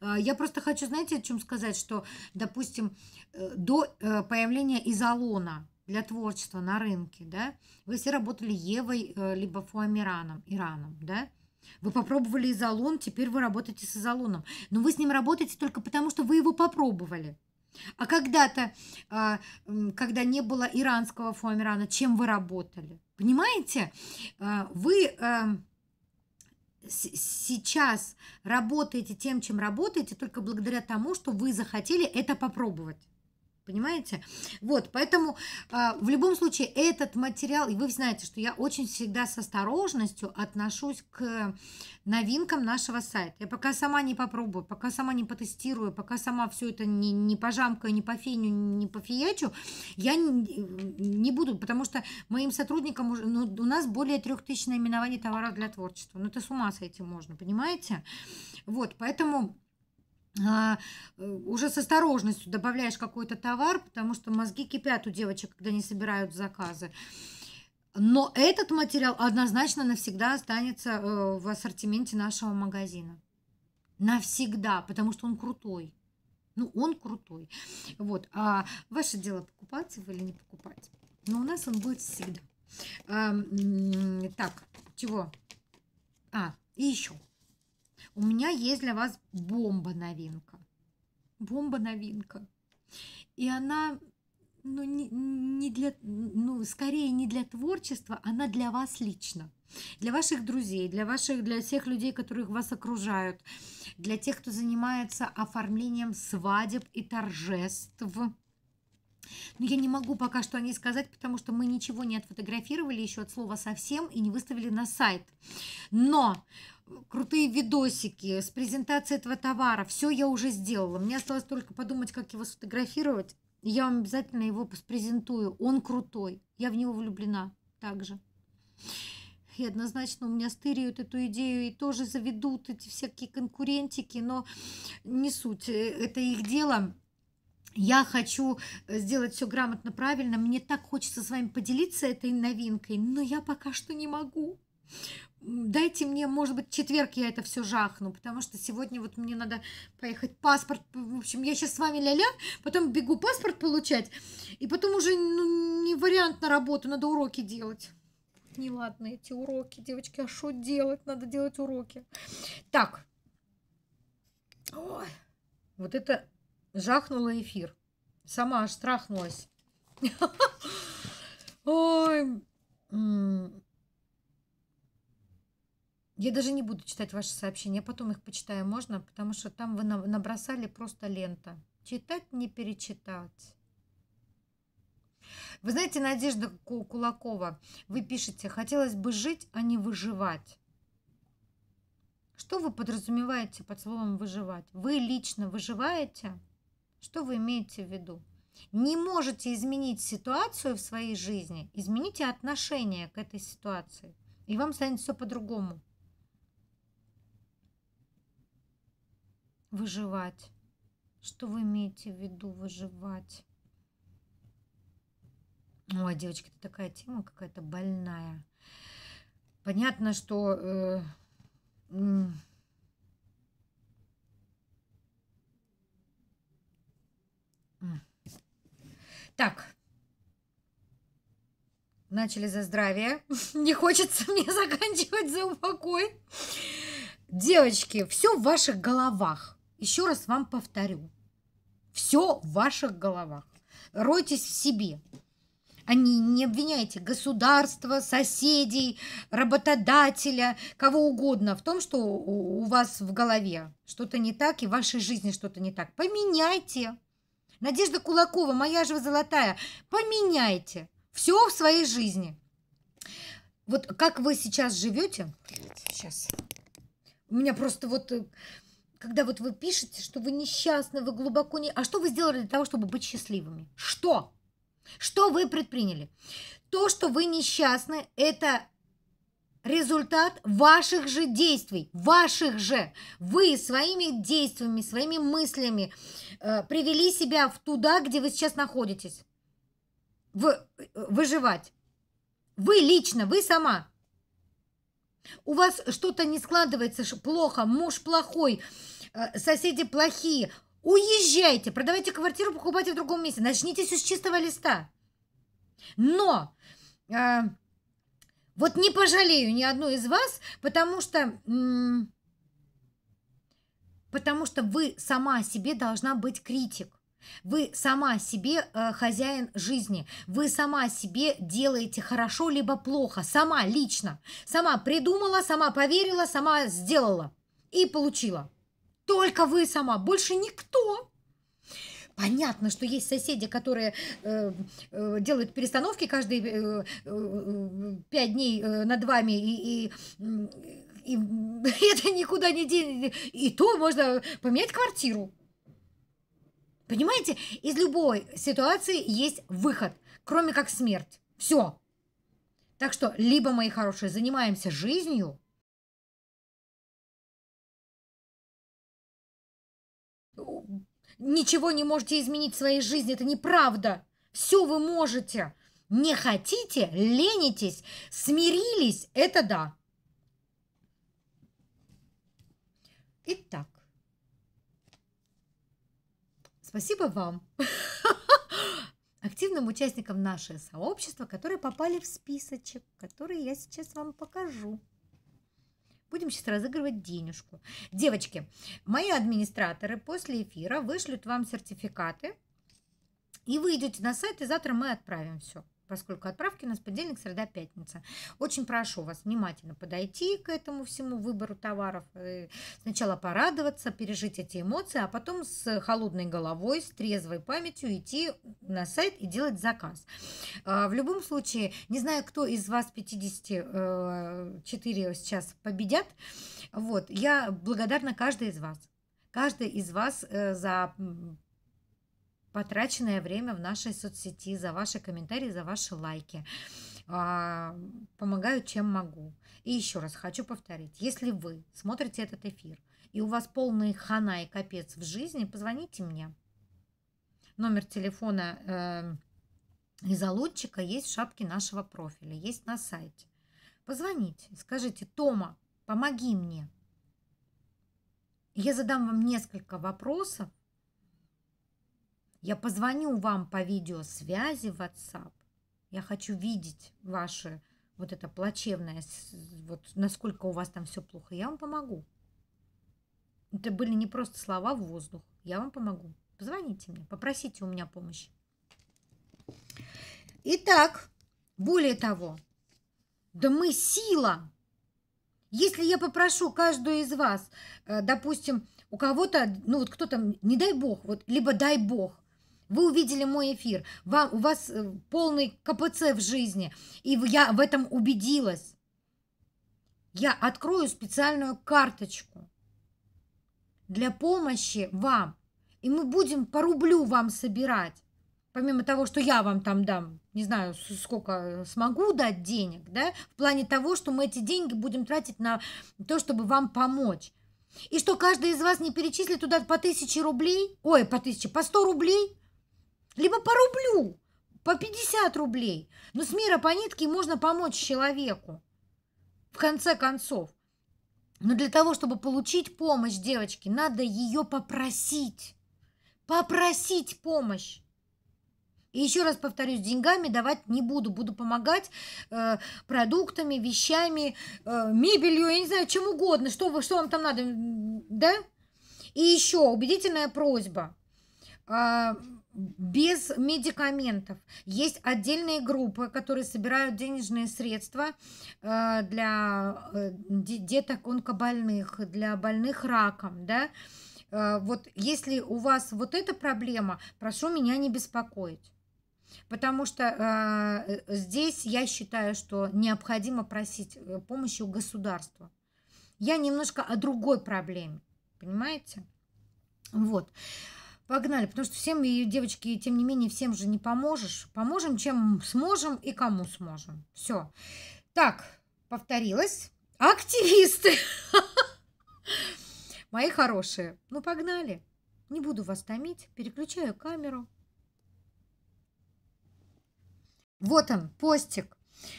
А, я просто хочу, знаете, о чем сказать, что, допустим, э, до появления изолона для творчества на рынке, да, вы все работали Евой либо Фуамираном, Ираном, да? Вы попробовали изолон, теперь вы работаете с изолоном. Но вы с ним работаете только потому, что вы его попробовали. А когда-то, а, когда не было иранского фоамирана, чем вы работали? Понимаете, а, вы эм, сейчас работаете тем, чем работаете, только благодаря тому, что вы захотели это попробовать. Понимаете? Вот, поэтому э, в любом случае этот материал, и вы знаете, что я очень всегда с осторожностью отношусь к новинкам нашего сайта. Я пока сама не попробую, пока сама не потестирую, пока сама все это не, не пожамкаю, не пофеню, не пофиячу, я не, не буду, потому что моим сотрудникам уже, ну, у нас более трех тысяч наименований товаров для творчества. Ну, это с ума сойти можно, понимаете? Вот, поэтому... А, э, уже с осторожностью добавляешь какой-то товар, потому что мозги кипят у девочек, когда не собирают заказы. Но этот материал однозначно навсегда останется э, в ассортименте нашего магазина. Навсегда, потому что он крутой. Ну, он крутой. Вот. А ваше дело, покупать его или не покупать. Но у нас он будет всегда. А, так, чего? А, и еще. У меня есть для вас бомба-новинка. Бомба-новинка. И она ну, не, не для, ну, скорее не для творчества, она для вас лично, для ваших друзей, для ваших, для всех людей, которых вас окружают, для тех, кто занимается оформлением свадеб и торжеств. Но ну, я не могу пока что о ней сказать, потому что мы ничего не отфотографировали еще от слова совсем и не выставили на сайт. Но крутые видосики с презентацией этого товара. Все я уже сделала. Мне осталось только подумать, как его сфотографировать. Я вам обязательно его презентую. Он крутой. Я в него влюблена также. И однозначно у меня стырят эту идею и тоже заведут эти всякие конкурентики, но не суть. Э, это их дело. Я хочу э, сделать все грамотно, правильно. Мне так хочется с вами поделиться этой новинкой, но я пока что не могу дайте мне, может быть, четверг я это все жахну, потому что сегодня вот мне надо поехать паспорт, в общем, я сейчас с вами ля-ля, потом бегу паспорт получать, и потом уже ну, не вариант на работу, надо уроки делать. Не ладно эти уроки, девочки, а что делать? Надо делать уроки. Так. Ой, вот это жахнуло эфир. Сама аж страхнулась. Ой, я даже не буду читать ваши сообщения, потом их почитаю, можно? Потому что там вы набросали просто лента. Читать, не перечитать. Вы знаете, Надежда Кулакова, вы пишете, хотелось бы жить, а не выживать. Что вы подразумеваете под словом выживать? Вы лично выживаете? Что вы имеете в виду? Не можете изменить ситуацию в своей жизни, измените отношение к этой ситуации, и вам станет все по-другому. Выживать. Что вы имеете в виду выживать? Ой, девочки, это такая тема какая-то больная. Понятно, что... Э, э, Так. Начали за здравие. Не хочется мне заканчивать за упокой. Девочки, все в ваших головах. Еще раз вам повторю. Все в ваших головах. Ройтесь в себе. Они а не обвиняйте государство, соседей, работодателя, кого угодно в том, что у вас в голове что-то не так и в вашей жизни что-то не так. Поменяйте. Надежда Кулакова, моя же золотая, поменяйте все в своей жизни. Вот как вы сейчас живете, сейчас, у меня просто вот э, когда вот вы пишете, что вы несчастны, вы глубоко не... А что вы сделали для того, чтобы быть счастливыми? Что? Что вы предприняли? То, что вы несчастны, это результат ваших же действий, ваших же. Вы своими действиями, своими мыслями э, привели себя в туда, где вы сейчас находитесь. В, э, выживать. Вы лично, вы сама у вас что-то не складывается плохо, муж плохой, э, соседи плохие, уезжайте, продавайте квартиру, покупайте в другом месте, начните все с чистого листа. Но э, вот не пожалею ни одной из вас, потому что потому что вы сама себе должна быть критик. Вы сама себе э, хозяин жизни. Вы сама себе делаете хорошо либо плохо. Сама лично. Сама придумала, сама поверила, сама сделала. И получила. Только вы сама. Больше никто. Понятно, что есть соседи, которые э, э делают перестановки каждые э, э, э пять дней э, над вами и, и, и это никуда не денется. И то можно поменять квартиру. Понимаете, из любой ситуации есть выход, кроме как смерть. Все. Так что, либо, мои хорошие, занимаемся жизнью, ничего не можете изменить в своей жизни, это неправда. Все вы можете. Не хотите, ленитесь, смирились, это да. Итак, Спасибо вам, активным участникам нашего сообщества, которые попали в списочек, который я сейчас вам покажу. Будем сейчас разыгрывать денежку. Девочки, мои администраторы после эфира вышлют вам сертификаты, и вы идете на сайт, и завтра мы отправим все поскольку отправки у нас понедельник, среда, пятница. Очень прошу вас внимательно подойти к этому всему выбору товаров. Э, сначала порадоваться, пережить эти эмоции, а потом с холодной головой, с трезвой памятью идти на сайт и делать заказ. А, в любом случае, не знаю, кто из вас 54 э, сейчас победят, вот, я благодарна каждой из вас каждый из вас э, за потраченное время в нашей соцсети, за ваши комментарии, за ваши лайки. А, помогаю, чем могу. И еще раз хочу повторить, если вы смотрите этот эфир, и у вас полный хана и капец в жизни, позвоните мне. Номер телефона э, из залудчика есть в шапке нашего профиля, есть на сайте. Позвоните, скажите, Тома, помоги мне. Я задам вам несколько вопросов, я позвоню вам по видеосвязи в WhatsApp. Я хочу видеть ваше вот это плачевное, вот насколько у вас там все плохо. Я вам помогу. Это были не просто слова в воздух. Я вам помогу. Позвоните мне, попросите у меня помощи. Итак, более того, да мы сила. Если я попрошу каждую из вас, э, допустим, у кого-то, ну вот кто-то, не дай бог, вот либо дай бог, вы увидели мой эфир, вам, у вас э, полный КПЦ в жизни, и я в этом убедилась. Я открою специальную карточку для помощи вам, и мы будем по рублю вам собирать, помимо того, что я вам там дам, не знаю, сколько э, смогу дать денег, да, в плане того, что мы эти деньги будем тратить на то, чтобы вам помочь. И что каждый из вас не перечислит туда по тысяче рублей, ой, по тысяче, по сто рублей, либо по рублю, по 50 рублей. Но с мира по нитке можно помочь человеку, в конце концов. Но для того, чтобы получить помощь девочке, надо ее попросить. Попросить помощь. И еще раз повторюсь, деньгами давать не буду. Буду помогать э, продуктами, вещами, э, мебелью, я не знаю, чем угодно. Что, что вам там надо, да? И еще убедительная просьба. А, без медикаментов. Есть отдельные группы, которые собирают денежные средства э, для э, деток онкобольных, для больных раком, да. Э, вот если у вас вот эта проблема, прошу меня не беспокоить. Потому что э, здесь я считаю, что необходимо просить помощи у государства. Я немножко о другой проблеме, понимаете? Вот. Э, Погнали, потому что всем, и девочки, тем не менее, всем же не поможешь. Поможем, чем сможем и кому сможем. Все. Так, повторилось. Активисты! Мои хорошие, ну погнали. Не буду вас томить. Переключаю камеру. Вот он, постик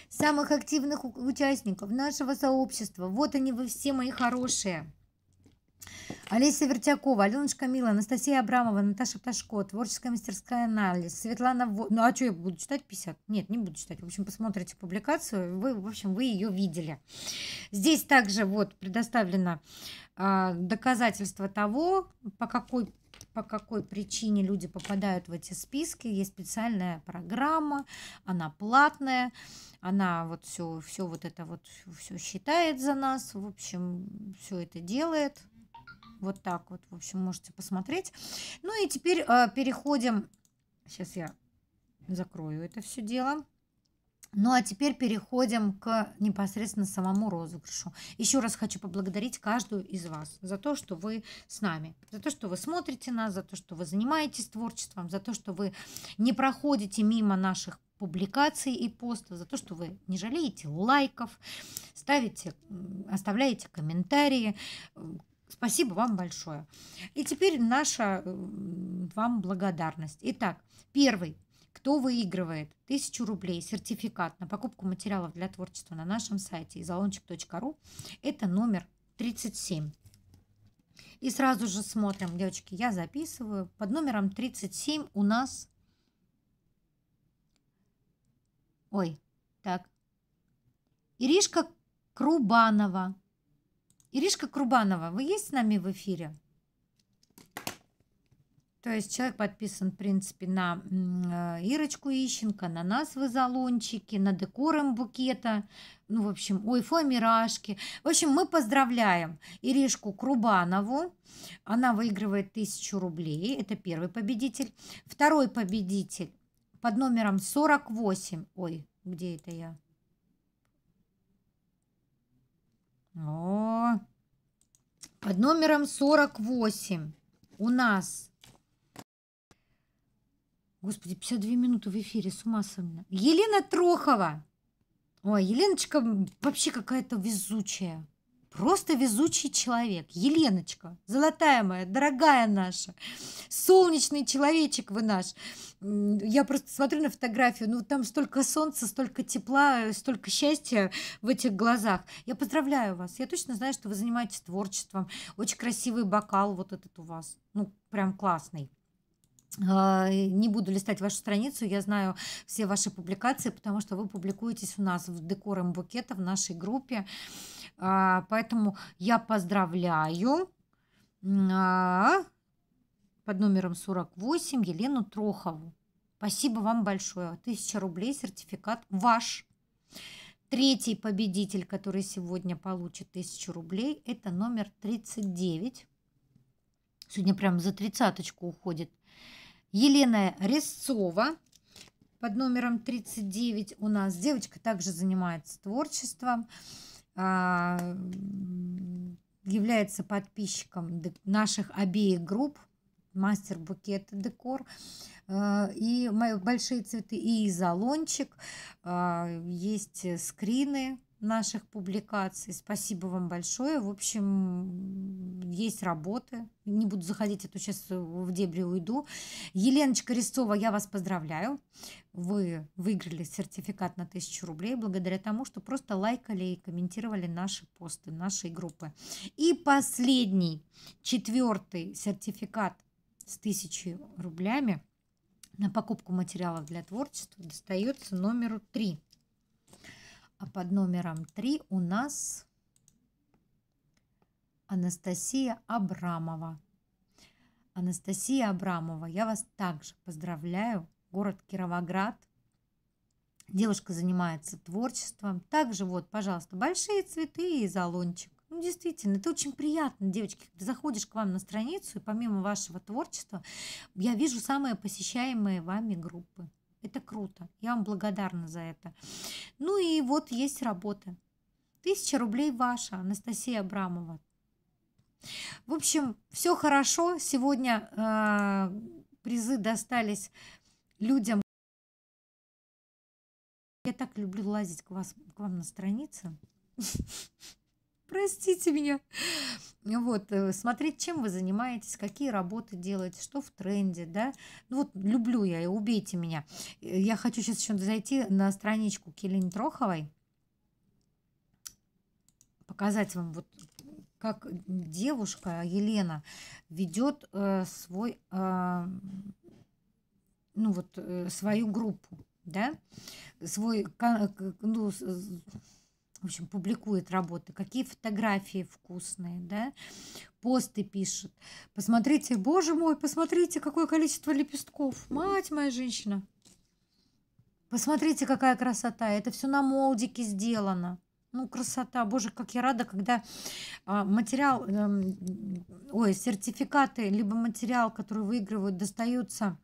самых активных участников нашего сообщества. Вот они вы все мои хорошие. Олеся Вертякова, Аленушка Мила, Анастасия Абрамова, Наташа Пташко, Творческая мастерская анализ, Светлана... Во... Ну, а что я буду читать 50? Нет, не буду читать. В общем, посмотрите публикацию, вы, в общем, вы ее видели. Здесь также вот предоставлено э, доказательство того, по какой по какой причине люди попадают в эти списки. Есть специальная программа, она платная, она вот все, все вот это вот все считает за нас, в общем, все это делает. Вот так вот, в общем, можете посмотреть. Ну и теперь э, переходим... Сейчас я закрою это все дело. Ну а теперь переходим к непосредственно самому розыгрышу. Еще раз хочу поблагодарить каждую из вас за то, что вы с нами, за то, что вы смотрите нас, за то, что вы занимаетесь творчеством, за то, что вы не проходите мимо наших публикаций и постов, за то, что вы не жалеете лайков, ставите, оставляете комментарии, Спасибо вам большое. И теперь наша вам благодарность. Итак, первый. Кто выигрывает? Тысячу рублей, сертификат на покупку материалов для творчества на нашем сайте изолончик.ру. Это номер 37. И сразу же смотрим, девочки, я записываю. Под номером 37 у нас... Ой, так. Иришка Крубанова. Иришка Крубанова, вы есть с нами в эфире? То есть человек подписан, в принципе, на э, Ирочку Ищенко, на нас в изолончике, на декором букета, ну, в общем, ой, мирашки. В общем, мы поздравляем Иришку Крубанову. Она выигрывает тысячу рублей. Это первый победитель. Второй победитель под номером 48. Ой, где это я? О, под номером 48 у нас... Господи, 52 минуты в эфире, с ума сойна. Елена Трохова. Ой, Еленочка вообще какая-то везучая. Просто везучий человек. Еленочка, золотая моя, дорогая наша, солнечный человечек вы наш. Я просто смотрю на фотографию, ну там столько солнца, столько тепла, э, столько счастья в этих глазах. Я поздравляю вас. Я точно знаю, что вы занимаетесь творчеством. Очень красивый бокал вот этот у вас. Ну, прям классный. А, не буду листать вашу страницу, я знаю все ваши публикации, потому что вы публикуетесь у нас в декором букета в нашей группе. А, поэтому я поздравляю а, под номером 48 Елену Трохову. Спасибо вам большое. Тысяча рублей сертификат ваш. Третий победитель, который сегодня получит тысячу рублей, это номер 39. Сегодня прям за тридцаточку уходит. Елена Резцова под номером 39 у нас девочка также занимается творчеством. А, является подписчиком наших обеих групп мастер букет декор а, и мои большие цветы и изолончик а, есть скрины наших публикаций. Спасибо вам большое. В общем, есть работы. Не буду заходить, а то сейчас э, в дебри уйду. Еленочка Рисова, я вас поздравляю. Вы выиграли сертификат на 1000 рублей благодаря тому, что просто лайкали и комментировали наши посты, нашей группы. И последний, четвертый сертификат с 1000 рублями на покупку материалов для творчества достается номеру 3. А под номером 3 у нас Анастасия Абрамова. Анастасия Абрамова, я вас также поздравляю. Город Кировоград. Девушка занимается творчеством. Также вот, пожалуйста, большие цветы и залончик. Ну, действительно, это очень приятно, девочки. Ты заходишь к вам на страницу, и помимо вашего творчества, я вижу самые посещаемые вами группы. Это круто. Я вам благодарна за это. Ну и вот есть работа. Тысяча рублей ваша, Анастасия Абрамова. В общем, все хорошо. Сегодня э, призы достались людям. Я так люблю лазить к, вас, к вам на странице. простите меня. Ну вот, э, смотреть, чем вы занимаетесь, какие работы делаете, что в тренде, да. Ну вот, люблю я, и убейте меня. Э, я хочу сейчас еще зайти на страничку Келин Троховой, показать вам вот как девушка Елена ведет э, свой, э, ну вот, э, свою группу, да, свой, ну, в общем, публикует работы, какие фотографии вкусные, да, посты пишет. Посмотрите, боже мой, посмотрите, какое количество лепестков, мать моя женщина. Посмотрите, какая красота, это все на молдике сделано. Ну, красота, боже, как я рада, когда а, материал, эм, ой, сертификаты, либо материал, который выигрывают, достаются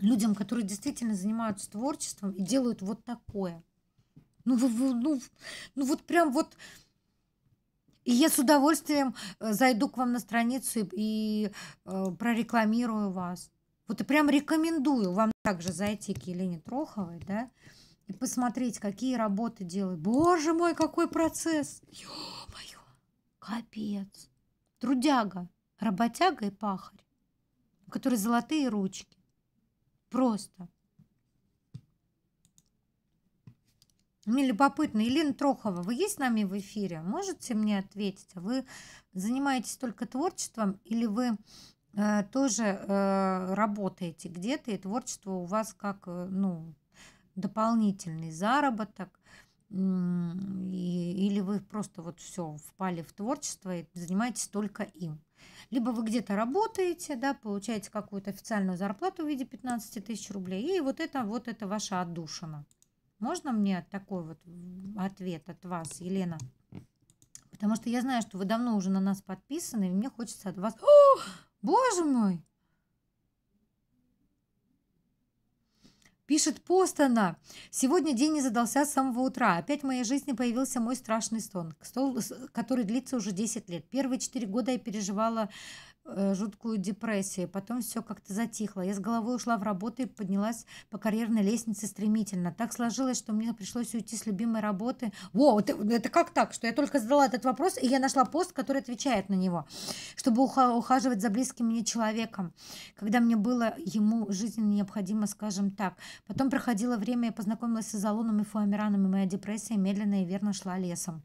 людям, которые действительно занимаются творчеством и делают вот такое – ну, вы, вы, ну, ну вот прям вот... И я с удовольствием э, зайду к вам на страницу и, и э, прорекламирую вас. Вот и прям рекомендую вам также зайти к Елене Троховой, да, и посмотреть, какие работы делают. Боже мой, какой процесс! Ё-моё! Капец! Трудяга, работяга и пахарь, у которой золотые ручки. Просто. Мне любопытно. Елена Трохова, вы есть с нами в эфире? Можете мне ответить? А вы занимаетесь только творчеством или вы э, тоже э, работаете где-то, и творчество у вас как э, ну, дополнительный заработок? И, или вы просто вот все впали в творчество и занимаетесь только им? Либо вы где-то работаете, да, получаете какую-то официальную зарплату в виде 15 тысяч рублей, и вот это вот это ваша отдушина – можно мне такой вот ответ от вас, Елена? Потому что я знаю, что вы давно уже на нас подписаны, и мне хочется от вас... О, боже мой! Пишет пост она. Сегодня день не задался с самого утра. Опять в моей жизни появился мой страшный сон, который длится уже 10 лет. Первые 4 года я переживала Э, жуткую депрессию. Потом все как-то затихло. Я с головой ушла в работу и поднялась по карьерной лестнице стремительно. Так сложилось, что мне пришлось уйти с любимой работы. Во, это, это как так, что я только задала этот вопрос, и я нашла пост, который отвечает на него, чтобы ухаживать за близким мне человеком, когда мне было ему жизненно необходимо, скажем так. Потом проходило время, я познакомилась с Изолоном и Фуамираном, и моя депрессия медленно и верно шла лесом.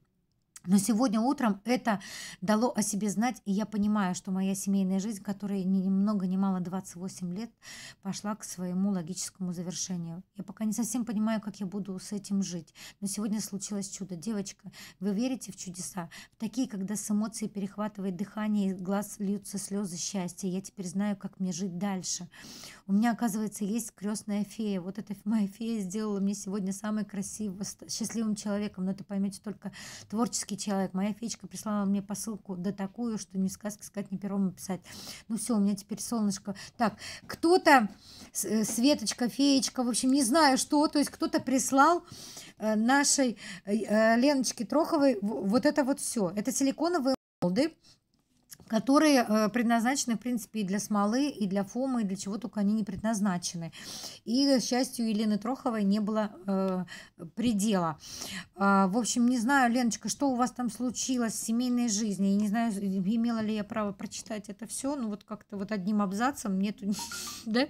Но сегодня утром это дало о себе знать, и я понимаю, что моя семейная жизнь, которая ни много ни мало 28 лет, пошла к своему логическому завершению. Я пока не совсем понимаю, как я буду с этим жить. Но сегодня случилось чудо. Девочка, вы верите в чудеса? В такие, когда с эмоций перехватывает дыхание, и глаз льются слезы счастья. Я теперь знаю, как мне жить дальше. У меня, оказывается, есть крестная фея. Вот эта моя фея сделала мне сегодня самый красивый счастливым человеком. Но это поймете только творческий человек. Моя феечка прислала мне посылку, да такую, что не сказки сказать, не пером писать. Ну все, у меня теперь солнышко. Так, кто-то, э, Светочка, феечка, в общем, не знаю что, то есть кто-то прислал э, нашей э, Леночке Троховой вот это вот все. Это силиконовые молды, которые э, предназначены, в принципе, и для смолы, и для фомы, и для чего только они не предназначены. И, к счастью, Елены Троховой не было э, предела. Э, в общем, не знаю, Леночка, что у вас там случилось в семейной жизни. Я не знаю, имела ли я право прочитать это все, ну вот как-то вот одним абзацем мне тут, да,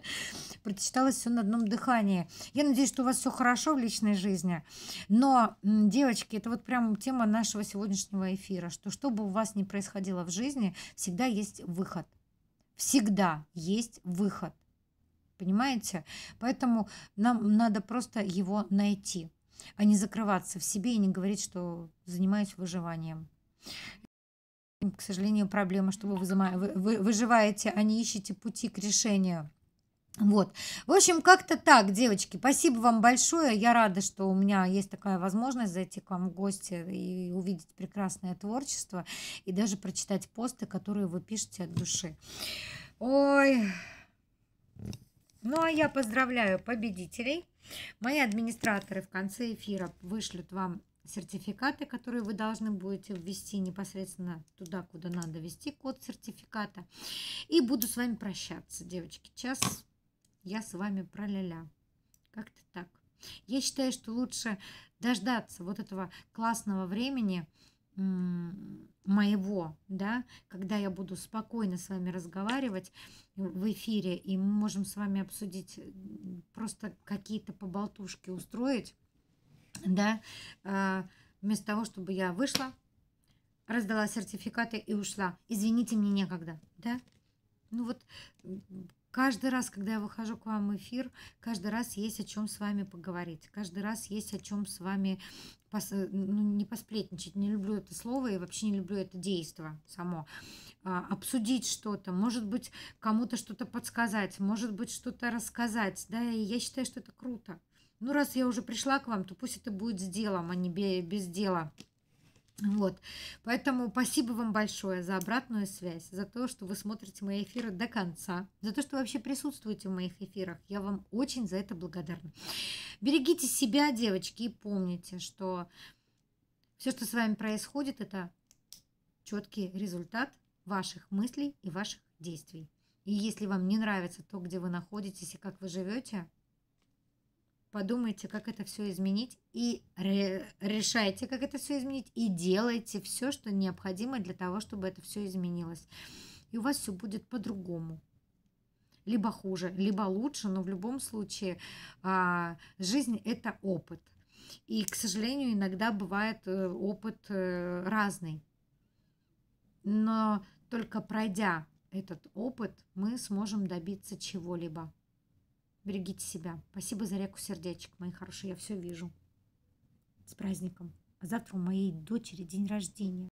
прочиталось все на одном дыхании. Я надеюсь, что у вас все хорошо в личной жизни. Но, девочки, это вот прям тема нашего сегодняшнего эфира, что что бы у вас ни происходило в жизни, всегда есть выход. Всегда есть выход. Понимаете? Поэтому нам надо просто его найти, а не закрываться в себе и не говорить, что занимаюсь выживанием. К сожалению, проблема, что вы выживаете, а не ищете пути к решению. Вот. В общем, как-то так, девочки. Спасибо вам большое. Я рада, что у меня есть такая возможность зайти к вам в гости и увидеть прекрасное творчество и даже прочитать посты, которые вы пишете от души. Ой. Ну, а я поздравляю победителей. Мои администраторы в конце эфира вышлют вам сертификаты, которые вы должны будете ввести непосредственно туда, куда надо ввести код сертификата. И буду с вами прощаться, девочки. Час я с вами проля-ля. Как-то так. Я считаю, что лучше дождаться вот этого классного времени моего, да, когда я буду спокойно с вами разговаривать в эфире, и мы можем с вами обсудить просто какие-то поболтушки устроить, да, а, вместо того, чтобы я вышла, раздала сертификаты и ушла. Извините, мне некогда, да. Ну вот Каждый раз, когда я выхожу к вам в эфир, каждый раз есть о чем с вами поговорить, каждый раз есть о чем с вами пос... ну, не посплетничать, не люблю это слово и вообще не люблю это действо само. А, обсудить что-то, может быть, кому-то что-то подсказать, может быть, что-то рассказать, да, и я считаю, что это круто. Ну, раз я уже пришла к вам, то пусть это будет с делом, а не без дела. Вот. Поэтому спасибо вам большое за обратную связь, за то, что вы смотрите мои эфиры до конца, за то, что вы вообще присутствуете в моих эфирах. Я вам очень за это благодарна. Берегите себя, девочки, и помните, что все, что с вами происходит, это четкий результат ваших мыслей и ваших действий. И если вам не нравится то, где вы находитесь и как вы живете, подумайте, как это все изменить, и ре- решайте, как это все изменить, и делайте все, что необходимо для того, чтобы это все изменилось. И у вас все будет по-другому. Либо хуже, либо лучше, но в любом случае а, жизнь это опыт. И, к сожалению, иногда бывает э, опыт э, разный. Но только пройдя этот опыт, мы сможем добиться чего-либо. Берегите себя. Спасибо за реку сердечек, мои хорошие. Я все вижу. С праздником. А завтра у моей дочери день рождения.